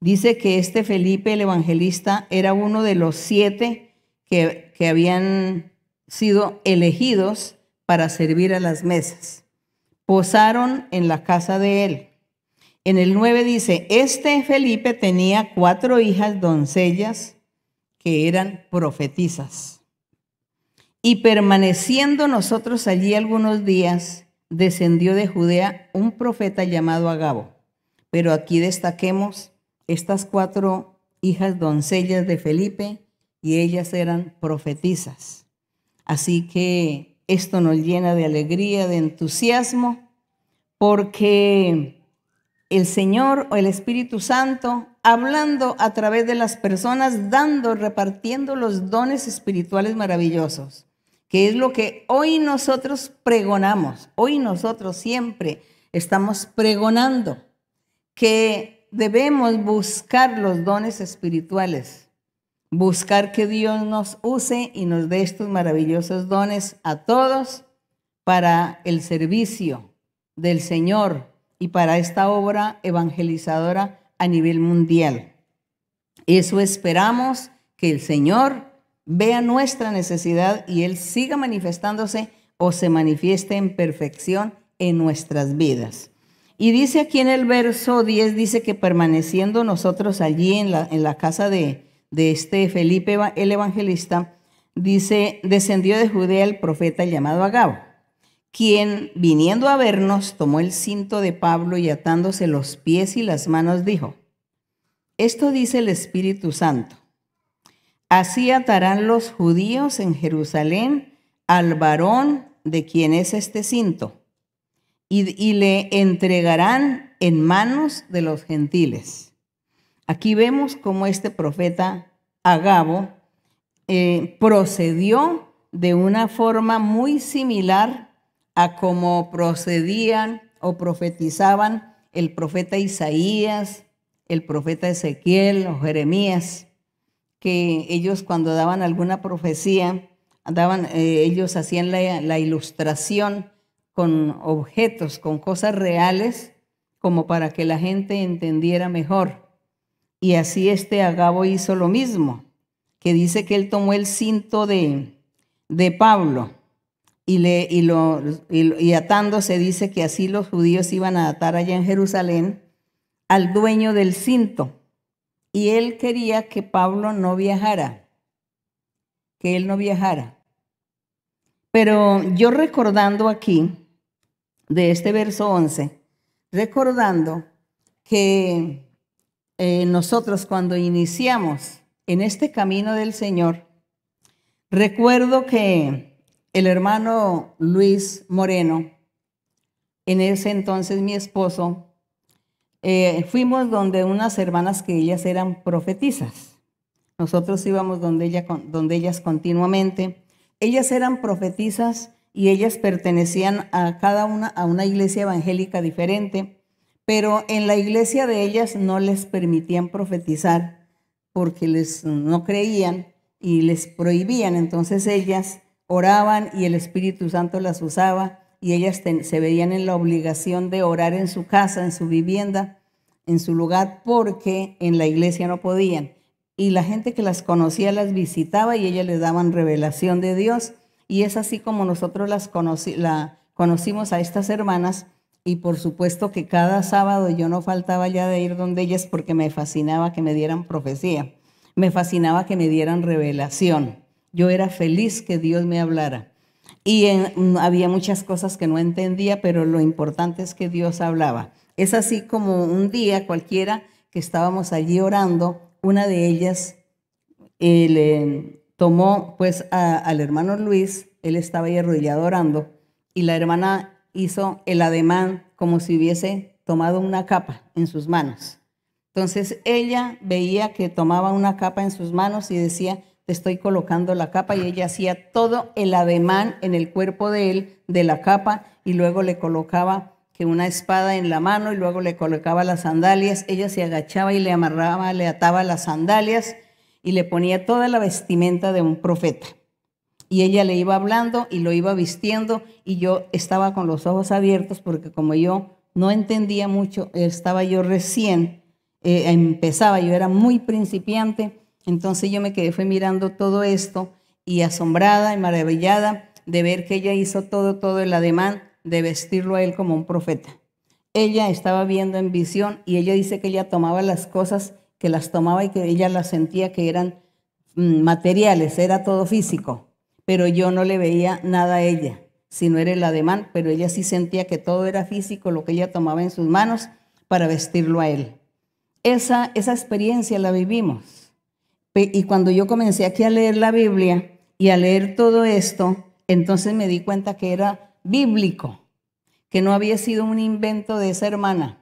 Dice que este Felipe el Evangelista era uno de los siete que, habían sido elegidos para servir a las mesas. Posaron en la casa de él. En el 9 dice, este Felipe tenía cuatro hijas doncellas que eran profetizas. Y permaneciendo nosotros allí algunos días, descendió de Judea un profeta llamado Agabo. Pero aquí destaquemos estas cuatro hijas doncellas de Felipe y ellas eran profetizas. Así que esto nos llena de alegría, de entusiasmo, porque el Señor o el Espíritu Santo hablando a través de las personas, dando, repartiendo los dones espirituales maravillosos, que es lo que hoy nosotros pregonamos, hoy nosotros siempre estamos pregonando, que debemos buscar los dones espirituales, buscar que Dios nos use y nos dé estos maravillosos dones a todos para el servicio del Señor y para esta obra evangelizadora a nivel mundial. Eso esperamos que el Señor vea nuestra necesidad y Él siga manifestándose o se manifieste en perfección en nuestras vidas. Y dice aquí en el verso 10, dice que permaneciendo nosotros allí en la, en la casa de, de este Felipe el evangelista, dice, descendió de Judea el profeta llamado Agabo, quien viniendo a vernos tomó el cinto de Pablo y atándose los pies y las manos dijo, esto dice el Espíritu Santo, así atarán los judíos en Jerusalén al varón de quien es este cinto, y, le entregarán en manos de los gentiles. Aquí vemos cómo este profeta Agabo eh, procedió de una forma muy similar a cómo procedían o profetizaban el profeta Isaías, el profeta Ezequiel o Jeremías, que ellos cuando daban alguna profecía, daban, eh, ellos hacían la, la ilustración con objetos, con cosas reales, como para que la gente entendiera mejor. Y así este Agabo hizo lo mismo, que dice que él tomó el cinto de, de Pablo y, le, y, lo, atando se dice que así los judíos iban a atar allá en Jerusalén al dueño del cinto. Y él quería que Pablo no viajara, que él no viajara. Pero yo recordando aquí, de este verso 11, recordando que eh, nosotros cuando iniciamos en este camino del Señor, recuerdo que el hermano Luis Moreno, en ese entonces mi esposo, eh, fuimos donde unas hermanas que ellas eran profetizas. Nosotros íbamos donde, ella, donde ellas continuamente. Ellas eran profetizas y ellas pertenecían a cada una a una iglesia evangélica diferente, pero en la iglesia de ellas no les permitían profetizar porque les no creían y les prohibían. Entonces ellas oraban y el Espíritu Santo las usaba y ellas se veían en la obligación de orar en su casa, en su vivienda, en su lugar, porque en la iglesia no podían. Y la gente que las conocía las visitaba y ellas les daban revelación de Dios. Y es así como nosotros las la conocimos a estas hermanas. Y por supuesto que cada sábado yo no faltaba ya de ir donde ellas porque me fascinaba que me dieran profecía, me fascinaba que me dieran revelación yo era feliz que Dios me hablara. Y mm, había muchas cosas que no entendía, pero lo importante es que Dios hablaba. Es así como un día cualquiera que estábamos allí orando, una de ellas eh, tomó pues al hermano Luis, él estaba ahí arrodillado orando, y la hermana hizo el ademán como si hubiese tomado una capa en sus manos. Entonces ella veía que tomaba una capa en sus manos y decía, te estoy colocando la capa y ella hacía todo el ademán en el cuerpo de él de la capa y luego le colocaba que una espada en la mano y luego le colocaba las sandalias, ella se agachaba y le amarraba, le ataba las sandalias y le ponía toda la vestimenta de un profeta. Y ella le iba hablando y lo iba vistiendo y yo estaba con los ojos abiertos porque como yo no entendía mucho, estaba yo recién, eh, empezaba, yo era muy principiante entonces yo me quedé, fue mirando todo esto y asombrada y maravillada de ver que ella hizo todo, todo el ademán de vestirlo a él como un profeta. Ella estaba viendo en visión y ella dice que ella tomaba las cosas, que las tomaba y que ella las sentía que eran mm, materiales, era todo físico, pero yo no le veía nada a ella, sino era el ademán, pero ella sí sentía que todo era físico, lo que ella tomaba en sus manos para vestirlo a él. Esa, esa experiencia la vivimos y cuando yo comencé aquí a leer la Biblia y a leer todo esto, entonces me di cuenta que era bíblico, que no había sido un invento de esa hermana,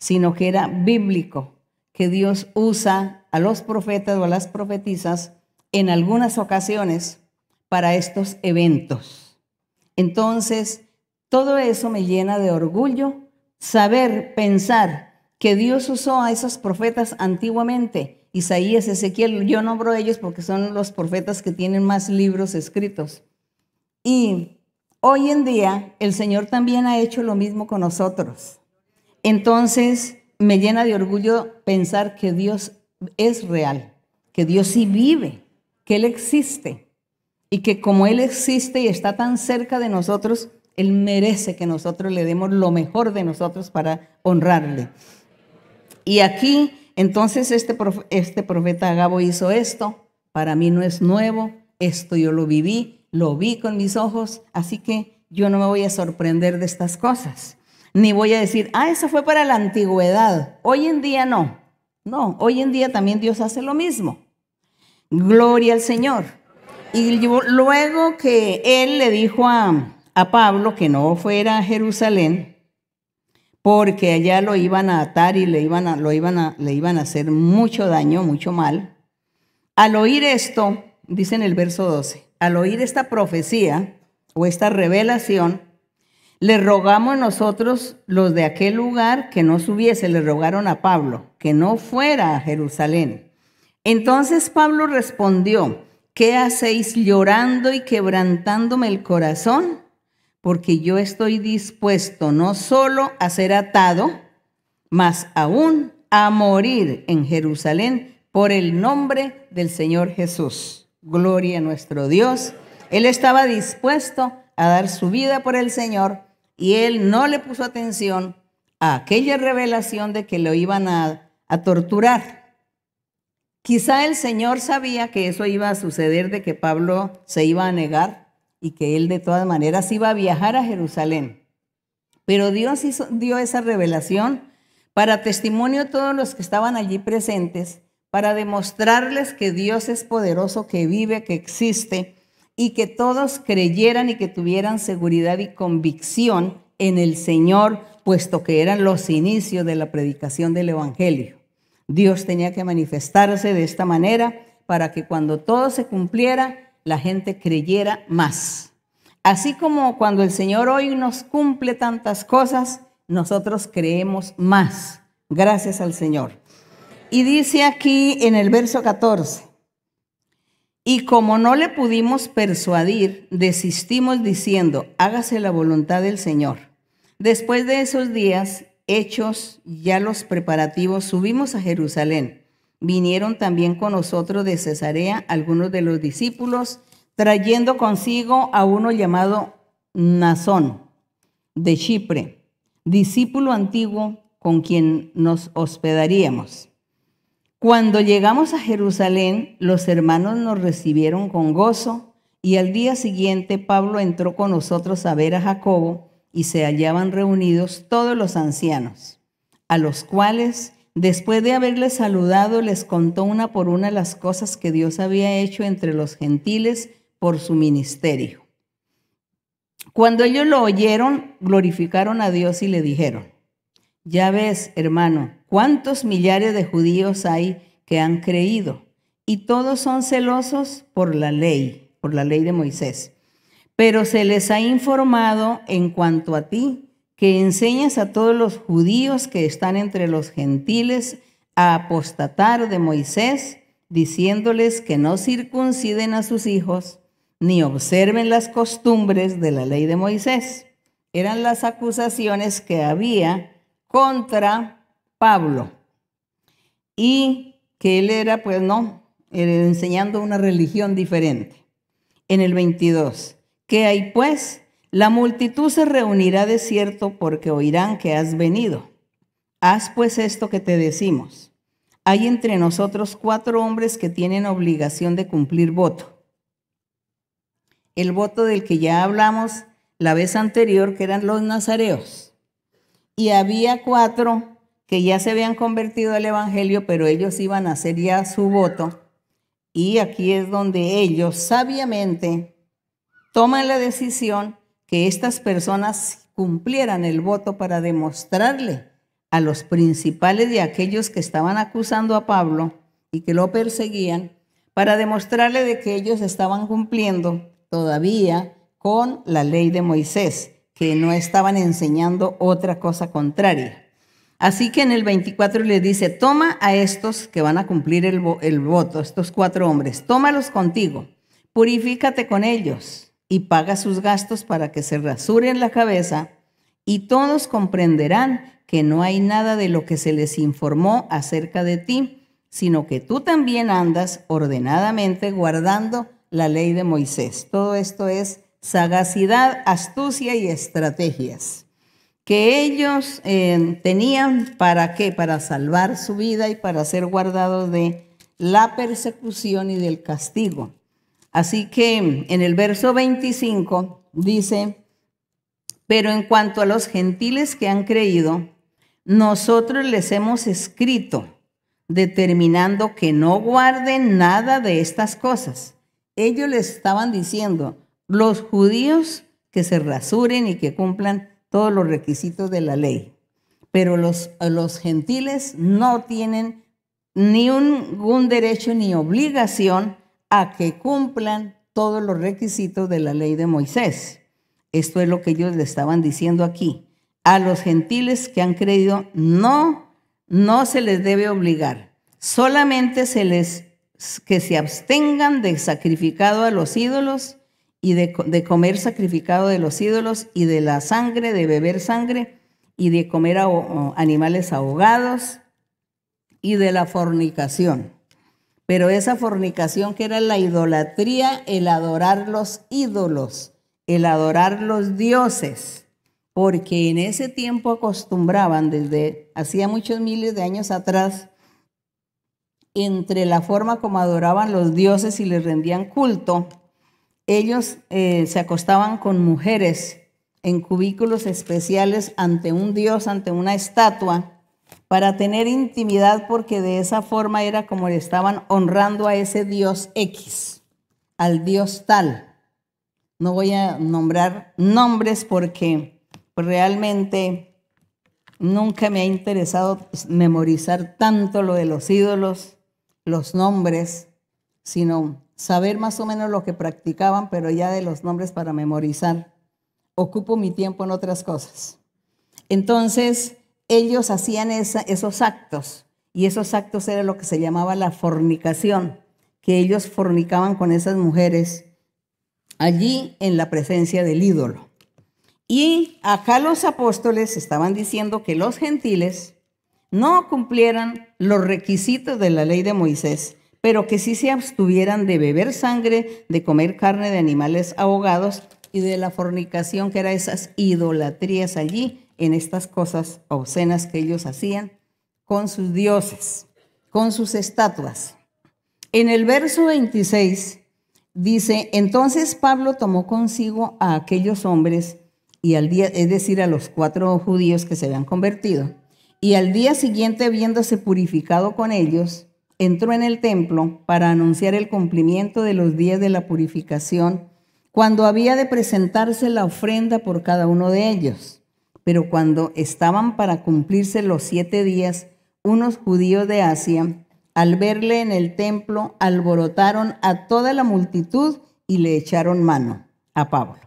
sino que era bíblico, que Dios usa a los profetas o a las profetisas en algunas ocasiones para estos eventos. Entonces, todo eso me llena de orgullo, saber, pensar que Dios usó a esos profetas antiguamente Isaías, Ezequiel, yo nombro ellos porque son los profetas que tienen más libros escritos. Y hoy en día el Señor también ha hecho lo mismo con nosotros. Entonces me llena de orgullo pensar que Dios es real, que Dios sí vive, que Él existe y que como Él existe y está tan cerca de nosotros, Él merece que nosotros le demos lo mejor de nosotros para honrarle. Y aquí entonces este, este profeta Gabo hizo esto, para mí no es nuevo, esto yo lo viví, lo vi con mis ojos, así que yo no me voy a sorprender de estas cosas. Ni voy a decir, ah, eso fue para la antigüedad, hoy en día no. No, hoy en día también Dios hace lo mismo. Gloria al Señor. Y luego que él le dijo a, a Pablo que no fuera a Jerusalén, porque allá lo iban a atar y le iban a, lo iban a, le iban a hacer mucho daño, mucho mal. Al oír esto, dice en el verso 12, al oír esta profecía o esta revelación, le rogamos nosotros los de aquel lugar que no subiese, le rogaron a Pablo que no fuera a Jerusalén. Entonces Pablo respondió, ¿qué hacéis llorando y quebrantándome el corazón? porque yo estoy dispuesto no solo a ser atado, más aún a morir en Jerusalén por el nombre del Señor Jesús. Gloria a nuestro Dios. Él estaba dispuesto a dar su vida por el Señor y él no le puso atención a aquella revelación de que lo iban a torturar. Quizá el Señor sabía que eso iba a suceder, de que Pablo se iba a negar, y que él de todas maneras iba a viajar a Jerusalén. Pero Dios dio esa revelación para testimonio a todos los que estaban allí presentes, para demostrarles que Dios es poderoso, que vive, que existe, y que todos creyeran y que tuvieran seguridad y convicción en el Señor, puesto que eran los inicios de la predicación del Evangelio. Dios tenía que manifestarse de esta manera para que cuando todo se cumpliera, la gente creyera más. Así como cuando el Señor hoy nos cumple tantas cosas, nosotros creemos más. Gracias al Señor. Y dice aquí en el verso 14, y como no le pudimos persuadir, desistimos diciendo, hágase la voluntad del Señor. Después de esos días, hechos ya los preparativos, subimos a Jerusalén Vinieron también con nosotros de Cesarea algunos de los discípulos, trayendo consigo a uno llamado Nazón, de Chipre, discípulo antiguo con quien nos hospedaríamos. Cuando llegamos a Jerusalén, los hermanos nos recibieron con gozo y al día siguiente Pablo entró con nosotros a ver a Jacobo y se hallaban reunidos todos los ancianos, a los cuales Después de haberles saludado, les contó una por una las cosas que Dios había hecho entre los gentiles por su ministerio. Cuando ellos lo oyeron, glorificaron a Dios y le dijeron, ya ves, hermano, cuántos millares de judíos hay que han creído, y todos son celosos por la ley, por la ley de Moisés. Pero se les ha informado en cuanto a ti que enseñes a todos los judíos que están entre los gentiles a apostatar de Moisés, diciéndoles que no circunciden a sus hijos, ni observen las costumbres de la ley de Moisés. Eran las acusaciones que había contra Pablo. Y que él era, pues no, enseñando una religión diferente. En el 22, ¿qué hay pues? La multitud se reunirá de cierto porque oirán que has venido. Haz pues esto que te decimos. Hay entre nosotros cuatro hombres que tienen obligación de cumplir voto. El voto del que ya hablamos la vez anterior, que eran los nazareos. Y había cuatro que ya se habían convertido al Evangelio, pero ellos iban a hacer ya su voto. Y aquí es donde ellos sabiamente toman la decisión que estas personas cumplieran el voto para demostrarle a los principales de aquellos que estaban acusando a Pablo y que lo perseguían, para demostrarle de que ellos estaban cumpliendo todavía con la ley de Moisés, que no estaban enseñando otra cosa contraria. Así que en el 24 le dice, toma a estos que van a cumplir el, el voto, estos cuatro hombres, tómalos contigo, purifícate con ellos, y paga sus gastos para que se rasuren la cabeza y todos comprenderán que no hay nada de lo que se les informó acerca de ti, sino que tú también andas ordenadamente guardando la ley de Moisés. Todo esto es sagacidad, astucia y estrategias que ellos eh, tenían para qué, para salvar su vida y para ser guardados de la persecución y del castigo. Así que en el verso 25 dice, pero en cuanto a los gentiles que han creído, nosotros les hemos escrito determinando que no guarden nada de estas cosas. Ellos les estaban diciendo, los judíos que se rasuren y que cumplan todos los requisitos de la ley. Pero los, los gentiles no tienen ni un, ningún derecho ni obligación a que cumplan todos los requisitos de la ley de Moisés. Esto es lo que ellos le estaban diciendo aquí. A los gentiles que han creído, no, no se les debe obligar. Solamente se les que se abstengan de sacrificado a los ídolos y de, comer sacrificado de los ídolos y de la sangre, de beber sangre y de comer animales ahogados y de la fornicación. Pero esa fornicación que era la idolatría, el adorar los ídolos, el adorar los dioses, porque en ese tiempo acostumbraban desde hacía muchos miles de años atrás entre la forma como adoraban los dioses y les rendían culto, ellos eh, se acostaban con mujeres en cubículos especiales ante un dios, ante una estatua, para tener intimidad porque de esa forma era como le estaban honrando a ese Dios X, al Dios tal. No voy a nombrar nombres porque realmente nunca me ha interesado memorizar tanto lo de los ídolos, los nombres, sino saber más o menos lo que practicaban, pero ya de los nombres para memorizar. Ocupo mi tiempo en otras cosas. Entonces, ellos hacían esos actos y esos actos era lo que se llamaba la fornicación, que ellos fornicaban con esas mujeres allí en la presencia del ídolo. Y acá los apóstoles estaban diciendo que los gentiles no cumplieran los requisitos de la ley de Moisés, pero que sí se abstuvieran de beber sangre, de comer carne de animales ahogados y de la fornicación, que era esas idolatrías allí, en estas cosas obscenas que ellos hacían con sus dioses, con sus estatuas. En el verso 26 dice, entonces Pablo tomó consigo a aquellos hombres, y al día, es decir, a los cuatro judíos que se habían convertido, y al día siguiente, viéndose purificado con ellos, entró en el templo para anunciar el cumplimiento de los días de la purificación, cuando había de presentarse la ofrenda por cada uno de ellos pero cuando estaban para cumplirse los siete días, unos judíos de Asia, al verle en el templo, alborotaron a toda la multitud y le echaron mano a Pablo,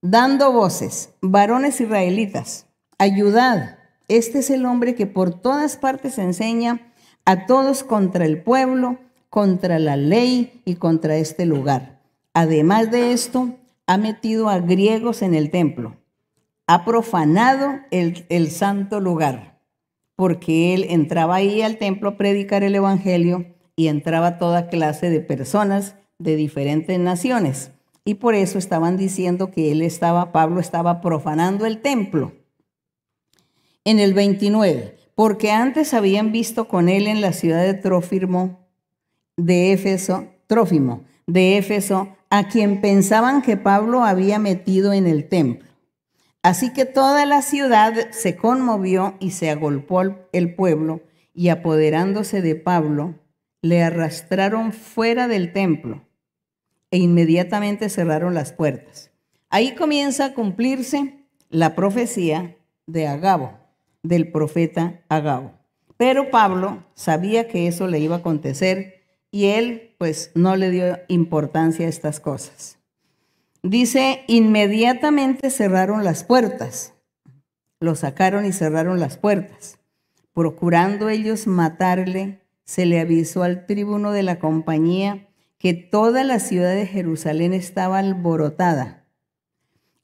dando voces, varones israelitas, ayudad, este es el hombre que por todas partes enseña a todos contra el pueblo, contra la ley y contra este lugar. Además de esto, ha metido a griegos en el templo ha profanado el, santo lugar, porque él entraba ahí al templo a predicar el Evangelio y entraba toda clase de personas de diferentes naciones. Y por eso estaban diciendo que él estaba, Pablo estaba profanando el templo. En el 29, porque antes habían visto con él en la ciudad de Trófimo, de Éfeso, Trófimo, de Éfeso, a quien pensaban que Pablo había metido en el templo. Así que toda la ciudad se conmovió y se agolpó el pueblo, y apoderándose de Pablo, le arrastraron fuera del templo e inmediatamente cerraron las puertas. Ahí comienza a cumplirse la profecía de Agabo, del profeta Agabo. Pero Pablo sabía que eso le iba a acontecer y él pues no le dio importancia a estas cosas. Dice, inmediatamente cerraron las puertas. Lo sacaron y cerraron las puertas. Procurando ellos matarle, se le avisó al tribuno de la compañía que toda la ciudad de Jerusalén estaba alborotada.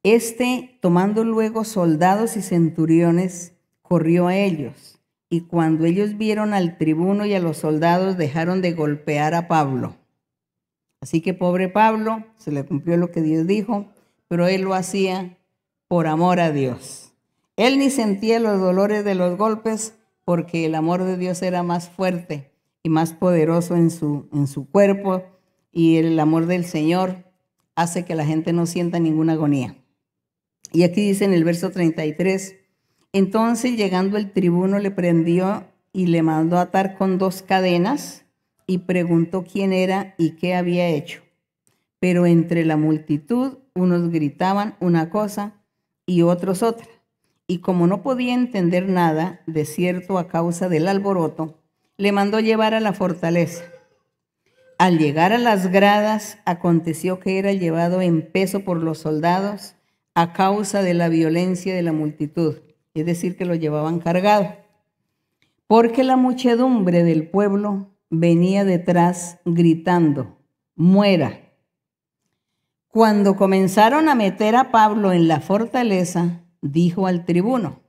Este, tomando luego soldados y centuriones, corrió a ellos. Y cuando ellos vieron al tribuno y a los soldados, dejaron de golpear a Pablo. Así que pobre Pablo, se le cumplió lo que Dios dijo, pero él lo hacía por amor a Dios. Él ni sentía los dolores de los golpes porque el amor de Dios era más fuerte y más poderoso en su, en su cuerpo y el amor del Señor hace que la gente no sienta ninguna agonía. Y aquí dice en el verso 33, entonces llegando el tribuno le prendió y le mandó atar con dos cadenas y preguntó quién era y qué había hecho. Pero entre la multitud unos gritaban una cosa y otros otra. Y como no podía entender nada, de cierto a causa del alboroto, le mandó llevar a la fortaleza. Al llegar a las gradas, aconteció que era llevado en peso por los soldados a causa de la violencia de la multitud, es decir, que lo llevaban cargado, porque la muchedumbre del pueblo venía detrás gritando, muera. Cuando comenzaron a meter a Pablo en la fortaleza, dijo al tribuno,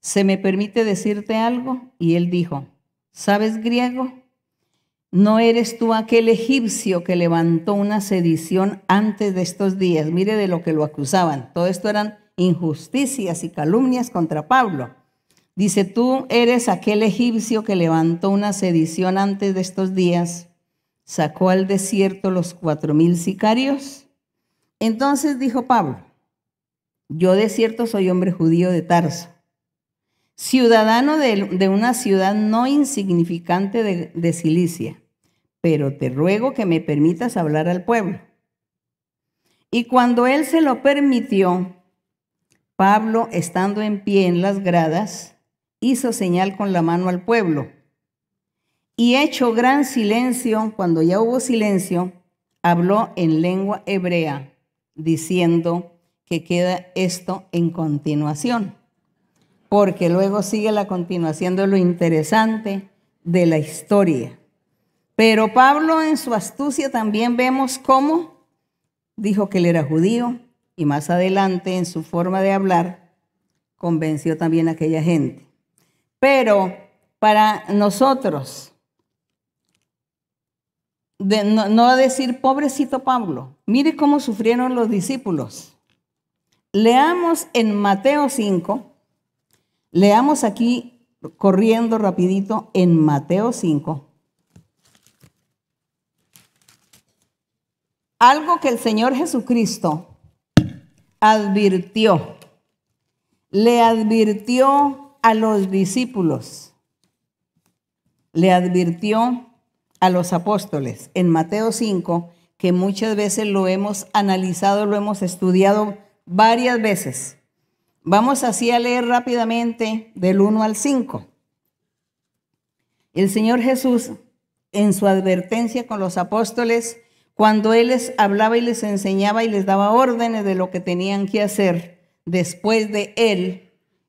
¿se me permite decirte algo? Y él dijo, ¿sabes griego? ¿No eres tú aquel egipcio que levantó una sedición antes de estos días? Mire de lo que lo acusaban. Todo esto eran injusticias y calumnias contra Pablo. Dice, tú eres aquel egipcio que levantó una sedición antes de estos días, sacó al desierto los cuatro mil sicarios. Entonces dijo Pablo, yo de cierto soy hombre judío de Tarso, ciudadano de, una ciudad no insignificante de, de Cilicia, pero te ruego que me permitas hablar al pueblo. Y cuando él se lo permitió, Pablo, estando en pie en las gradas, hizo señal con la mano al pueblo. Y hecho gran silencio, cuando ya hubo silencio, habló en lengua hebrea, diciendo que queda esto en continuación, porque luego sigue la continuación de lo interesante de la historia. Pero Pablo en su astucia también vemos cómo dijo que él era judío y más adelante en su forma de hablar convenció también a aquella gente. Pero para nosotros, no, no decir, pobrecito Pablo, mire cómo sufrieron los discípulos. Leamos en Mateo 5, leamos aquí corriendo rapidito en Mateo 5. Algo que el Señor Jesucristo advirtió. Le advirtió a los discípulos, le advirtió a los apóstoles en Mateo 5, que muchas veces lo hemos analizado, lo hemos estudiado varias veces. Vamos así a leer rápidamente del 1 al 5. El Señor Jesús, en su advertencia con los apóstoles, cuando Él les hablaba y les enseñaba y les daba órdenes de lo que tenían que hacer después de Él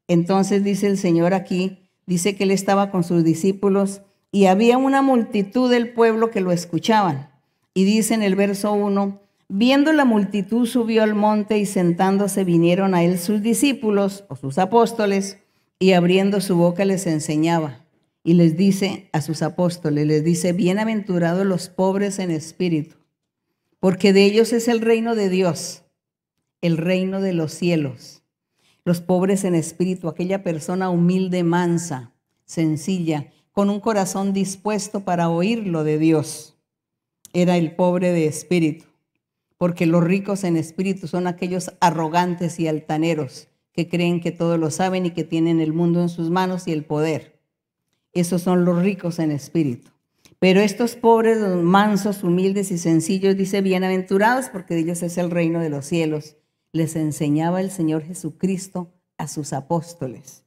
entonces dice el Señor aquí, dice que él estaba con sus discípulos y había una multitud del pueblo que lo escuchaban. Y dice en el verso 1, viendo la multitud subió al monte y sentándose vinieron a él sus discípulos o sus apóstoles y abriendo su boca les enseñaba. Y les dice a sus apóstoles, les dice, bienaventurados los pobres en espíritu, porque de ellos es el reino de Dios, el reino de los cielos los pobres en espíritu, aquella persona humilde, mansa, sencilla, con un corazón dispuesto para oír lo de Dios. Era el pobre de espíritu, porque los ricos en espíritu son aquellos arrogantes y altaneros que creen que todo lo saben y que tienen el mundo en sus manos y el poder. Esos son los ricos en espíritu. Pero estos pobres, mansos, humildes y sencillos, dice, bienaventurados porque de ellos es el reino de los cielos les enseñaba el Señor Jesucristo a sus apóstoles.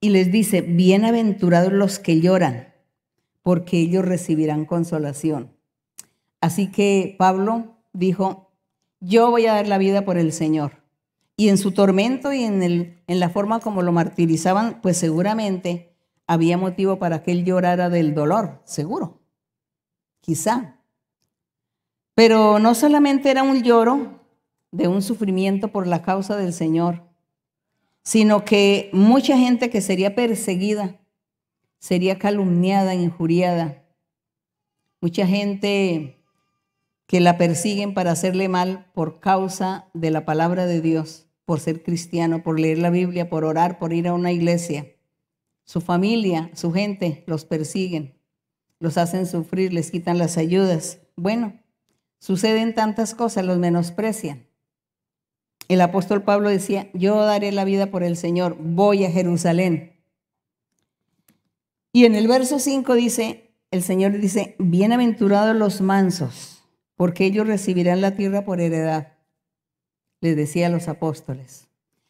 Y les dice, bienaventurados los que lloran, porque ellos recibirán consolación. Así que Pablo dijo, yo voy a dar la vida por el Señor. Y en su tormento y en, en la forma como lo martirizaban, pues seguramente había motivo para que él llorara del dolor, seguro, quizá. Pero no solamente era un lloro de un sufrimiento por la causa del Señor, sino que mucha gente que sería perseguida, sería calumniada, injuriada. Mucha gente que la persiguen para hacerle mal por causa de la palabra de Dios, por ser cristiano, por leer la Biblia, por orar, por ir a una iglesia. Su familia, su gente los persiguen, los hacen sufrir, les quitan las ayudas. Bueno, suceden tantas cosas, los menosprecian. El apóstol Pablo decía, yo daré la vida por el Señor, voy a Jerusalén. Y en el verso 5 dice, el Señor dice, bienaventurados los mansos, porque ellos recibirán la tierra por heredad. Les decía a los apóstoles.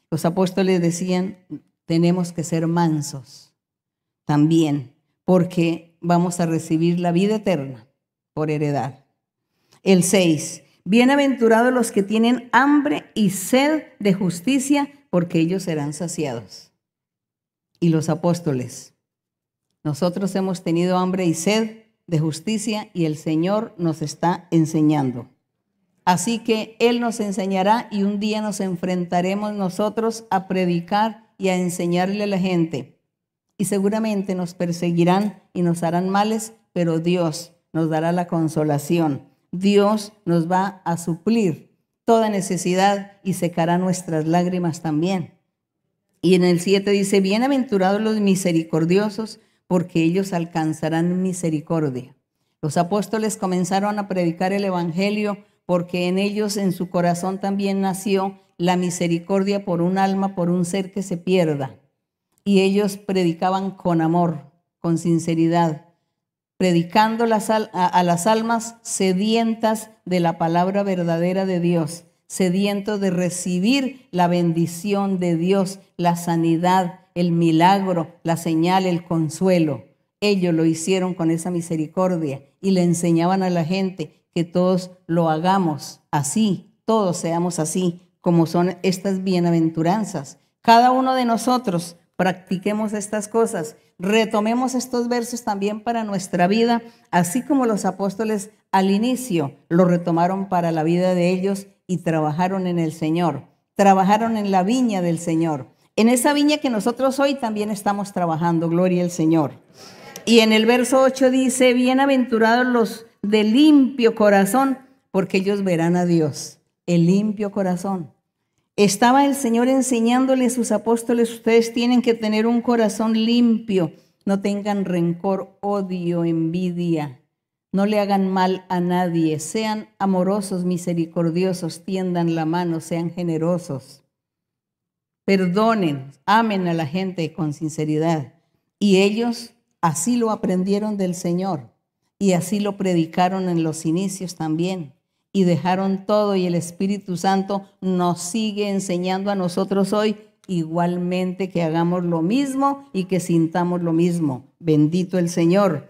Los apóstoles decían, tenemos que ser mansos también, porque vamos a recibir la vida eterna por heredad. El 6, Bienaventurados los que tienen hambre y sed de justicia, porque ellos serán saciados. Y los apóstoles, nosotros hemos tenido hambre y sed de justicia y el Señor nos está enseñando. Así que Él nos enseñará y un día nos enfrentaremos nosotros a predicar y a enseñarle a la gente. Y seguramente nos perseguirán y nos harán males, pero Dios nos dará la consolación Dios nos va a suplir toda necesidad y secará nuestras lágrimas también. Y en el 7 dice, bienaventurados los misericordiosos, porque ellos alcanzarán misericordia. Los apóstoles comenzaron a predicar el Evangelio porque en ellos, en su corazón también nació la misericordia por un alma, por un ser que se pierda. Y ellos predicaban con amor, con sinceridad, predicando a, a las almas sedientas de la palabra verdadera de Dios, sedientos de recibir la bendición de Dios, la sanidad, el milagro, la señal, el consuelo. Ellos lo hicieron con esa misericordia y le enseñaban a la gente que todos lo hagamos así, todos seamos así, como son estas bienaventuranzas. Cada uno de nosotros Practiquemos estas cosas. Retomemos estos versos también para nuestra vida, así como los apóstoles al inicio lo retomaron para la vida de ellos y trabajaron en el Señor, trabajaron en la viña del Señor, en esa viña que nosotros hoy también estamos trabajando, gloria al Señor. Y en el verso 8 dice, bienaventurados los de limpio corazón, porque ellos verán a Dios, el limpio corazón. Estaba el Señor enseñándole a sus apóstoles, ustedes tienen que tener un corazón limpio, no tengan rencor, odio, envidia, no le hagan mal a nadie, sean amorosos, misericordiosos, tiendan la mano, sean generosos, perdonen, amen a la gente con sinceridad. Y ellos así lo aprendieron del Señor y así lo predicaron en los inicios también y dejaron todo y el Espíritu Santo nos sigue enseñando a nosotros hoy igualmente que hagamos lo mismo y que sintamos lo mismo. Bendito el Señor.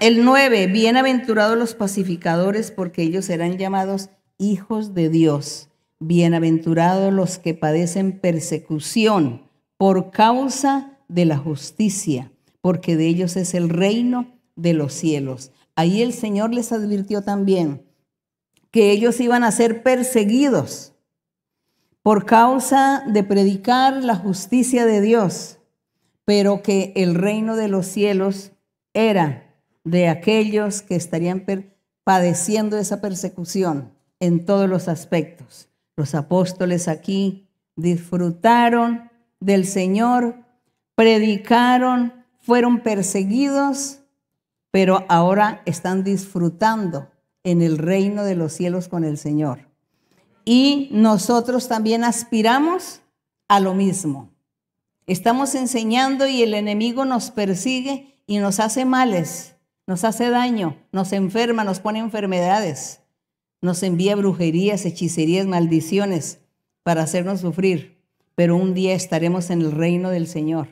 El 9, bienaventurados los pacificadores porque ellos serán llamados hijos de Dios. Bienaventurados los que padecen persecución por causa de la justicia, porque de ellos es el reino de los cielos. Ahí el Señor les advirtió también, que ellos iban a ser perseguidos por causa de predicar la justicia de Dios, pero que el reino de los cielos era de aquellos que estarían padeciendo esa persecución en todos los aspectos. Los apóstoles aquí disfrutaron del Señor, predicaron, fueron perseguidos, pero ahora están disfrutando en el reino de los cielos con el Señor. Y nosotros también aspiramos a lo mismo. Estamos enseñando y el enemigo nos persigue y nos hace males, nos hace daño, nos enferma, nos pone enfermedades, nos envía brujerías, hechicerías, maldiciones para hacernos sufrir. Pero un día estaremos en el reino del Señor.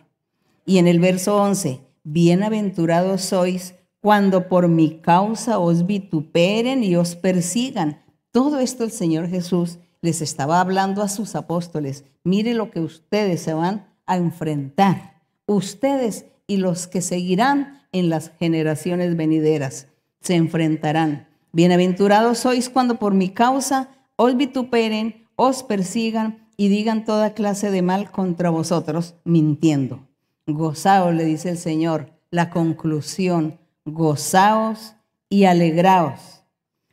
Y en el verso 11, bienaventurados sois cuando por mi causa os vituperen y os persigan. Todo esto el Señor Jesús les estaba hablando a sus apóstoles. Mire lo que ustedes se van a enfrentar, ustedes y los que seguirán en las generaciones venideras se enfrentarán. Bienaventurados sois cuando por mi causa os vituperen, os persigan y digan toda clase de mal contra vosotros, mintiendo. Gozaos, le dice el Señor, la conclusión gozaos y alegraos,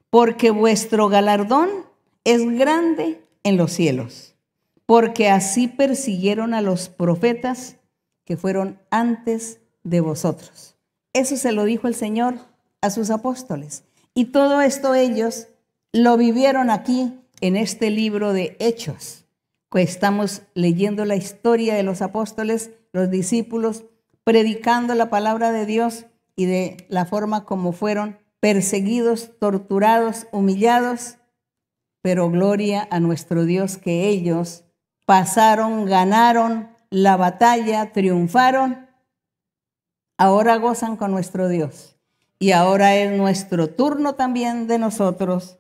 porque vuestro galardón es grande en los cielos, porque así persiguieron a los profetas que fueron antes de vosotros. Eso se lo dijo el Señor a sus apóstoles. Y todo esto ellos lo vivieron aquí en este libro de Hechos. estamos leyendo la historia de los apóstoles, los discípulos, predicando la palabra de Dios y de la forma como fueron perseguidos, torturados, humillados, pero gloria a nuestro Dios que ellos pasaron, ganaron la batalla, triunfaron, ahora gozan con nuestro Dios. Y ahora es nuestro turno también de nosotros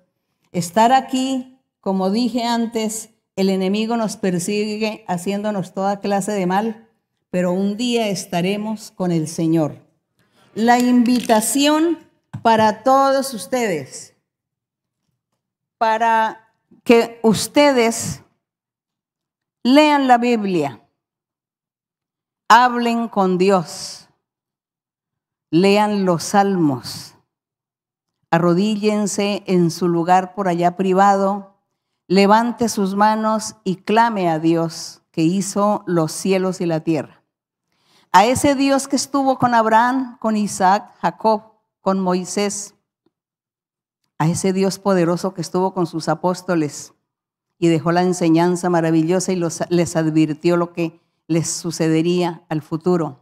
estar aquí, como dije antes, el enemigo nos persigue haciéndonos toda clase de mal, pero un día estaremos con el Señor la invitación para todos ustedes, para que ustedes lean la Biblia, hablen con Dios, lean los salmos, arrodíllense en su lugar por allá privado, levante sus manos y clame a Dios que hizo los cielos y la tierra a ese Dios que estuvo con Abraham, con Isaac, Jacob, con Moisés, a ese Dios poderoso que estuvo con sus apóstoles y dejó la enseñanza maravillosa y les advirtió lo que les sucedería al futuro.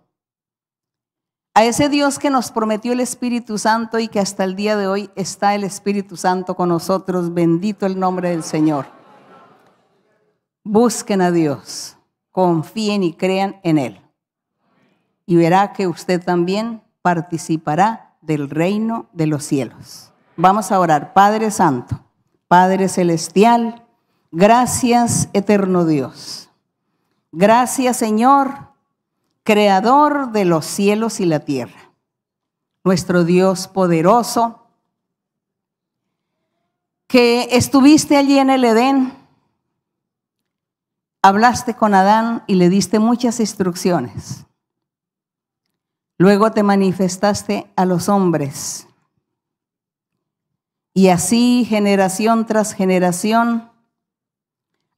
A ese Dios que nos prometió el Espíritu Santo y que hasta el día de hoy está el Espíritu Santo con nosotros. Bendito el nombre del Señor. Busquen a Dios, confíen y crean en Él y verá que usted también participará del reino de los cielos. Vamos a orar, Padre Santo, Padre Celestial, gracias eterno Dios. Gracias Señor, Creador de los cielos y la tierra, nuestro Dios poderoso, que estuviste allí en el Edén, hablaste con Adán y le diste muchas instrucciones Luego te manifestaste a los hombres. Y así, generación tras generación,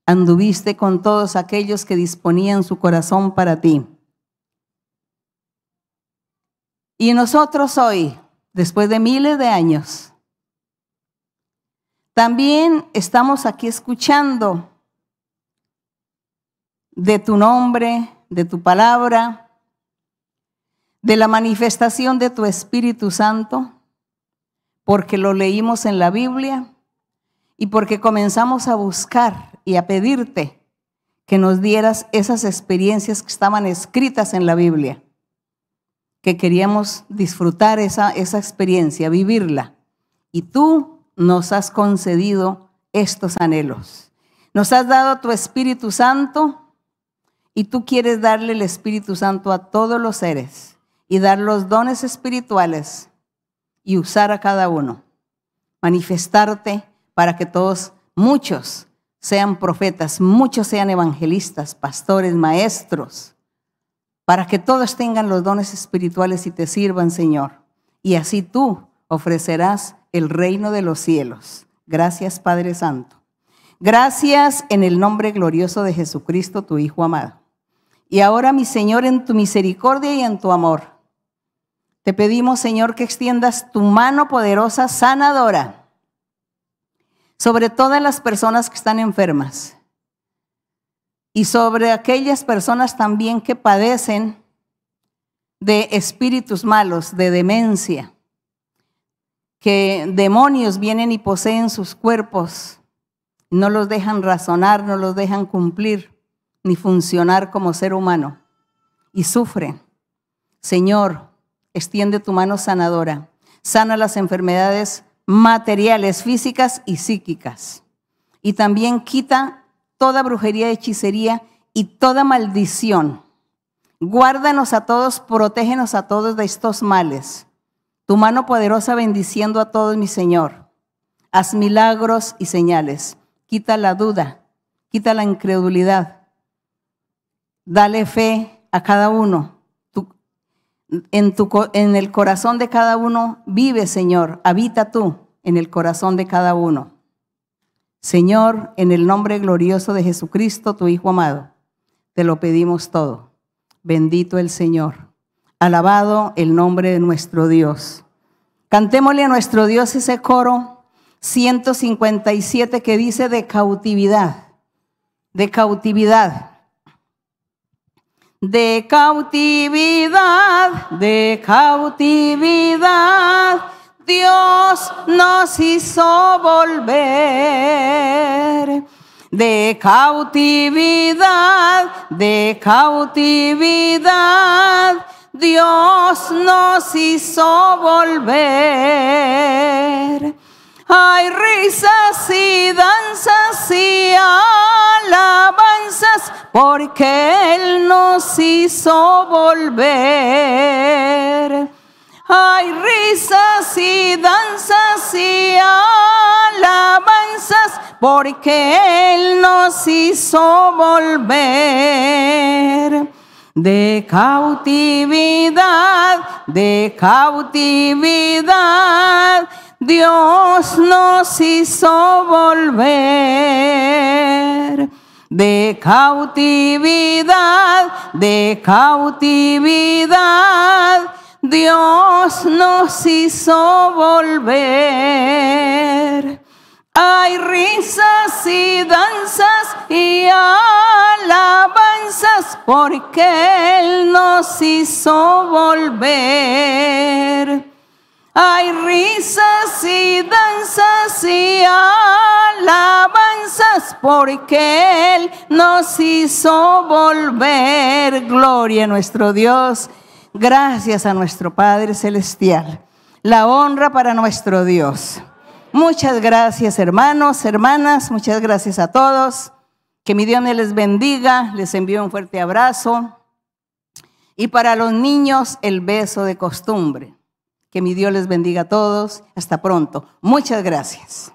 anduviste con todos aquellos que disponían su corazón para ti. Y nosotros hoy, después de miles de años, también estamos aquí escuchando de tu nombre, de tu palabra, de la manifestación de tu Espíritu Santo, porque lo leímos en la Biblia y porque comenzamos a buscar y a pedirte que nos dieras esas experiencias que estaban escritas en la Biblia, que queríamos disfrutar esa, esa experiencia, vivirla. Y tú nos has concedido estos anhelos. Nos has dado tu Espíritu Santo y tú quieres darle el Espíritu Santo a todos los seres y dar los dones espirituales y usar a cada uno. Manifestarte para que todos, muchos, sean profetas, muchos sean evangelistas, pastores, maestros, para que todos tengan los dones espirituales y te sirvan, Señor. Y así tú ofrecerás el reino de los cielos. Gracias, Padre Santo. Gracias en el nombre glorioso de Jesucristo, tu Hijo amado. Y ahora, mi Señor, en tu misericordia y en tu amor te pedimos, Señor, que extiendas tu mano poderosa, sanadora, sobre todas las personas que están enfermas y sobre aquellas personas también que padecen de espíritus malos, de demencia, que demonios vienen y poseen sus cuerpos, no los dejan razonar, no los dejan cumplir ni funcionar como ser humano y sufren. Señor, extiende tu mano sanadora. Sana las enfermedades materiales, físicas y psíquicas. Y también quita toda brujería, hechicería y toda maldición. Guárdanos a todos, protégenos a todos de estos males. Tu mano poderosa bendiciendo a todos, mi Señor. Haz milagros y señales. Quita la duda, quita la incredulidad. Dale fe a cada uno en, tu, en el corazón de cada uno vive, Señor, habita tú en el corazón de cada uno. Señor, en el nombre glorioso de Jesucristo, tu Hijo amado, te lo pedimos todo. Bendito el Señor. Alabado el nombre de nuestro Dios. Cantémosle a nuestro Dios ese coro 157 que dice de cautividad, de cautividad de cautividad, de cautividad, Dios nos hizo volver. De cautividad, de cautividad, Dios nos hizo volver. Hay risas y danzas y alabanzas porque Él nos hizo volver. Hay risas y danzas y alabanzas porque Él nos hizo volver. De cautividad, de cautividad Dios nos hizo volver de cautividad, de cautividad. Dios nos hizo volver. Hay risas y danzas y alabanzas porque Él nos hizo volver. Hay risas y danzas y alabanzas porque Él nos hizo volver. Gloria a nuestro Dios. Gracias a nuestro Padre Celestial. La honra para nuestro Dios. Muchas gracias hermanos, hermanas. Muchas gracias a todos. Que mi Dios les bendiga. Les envío un fuerte abrazo. Y para los niños, el beso de costumbre. Que mi Dios les bendiga a todos. Hasta pronto. Muchas gracias.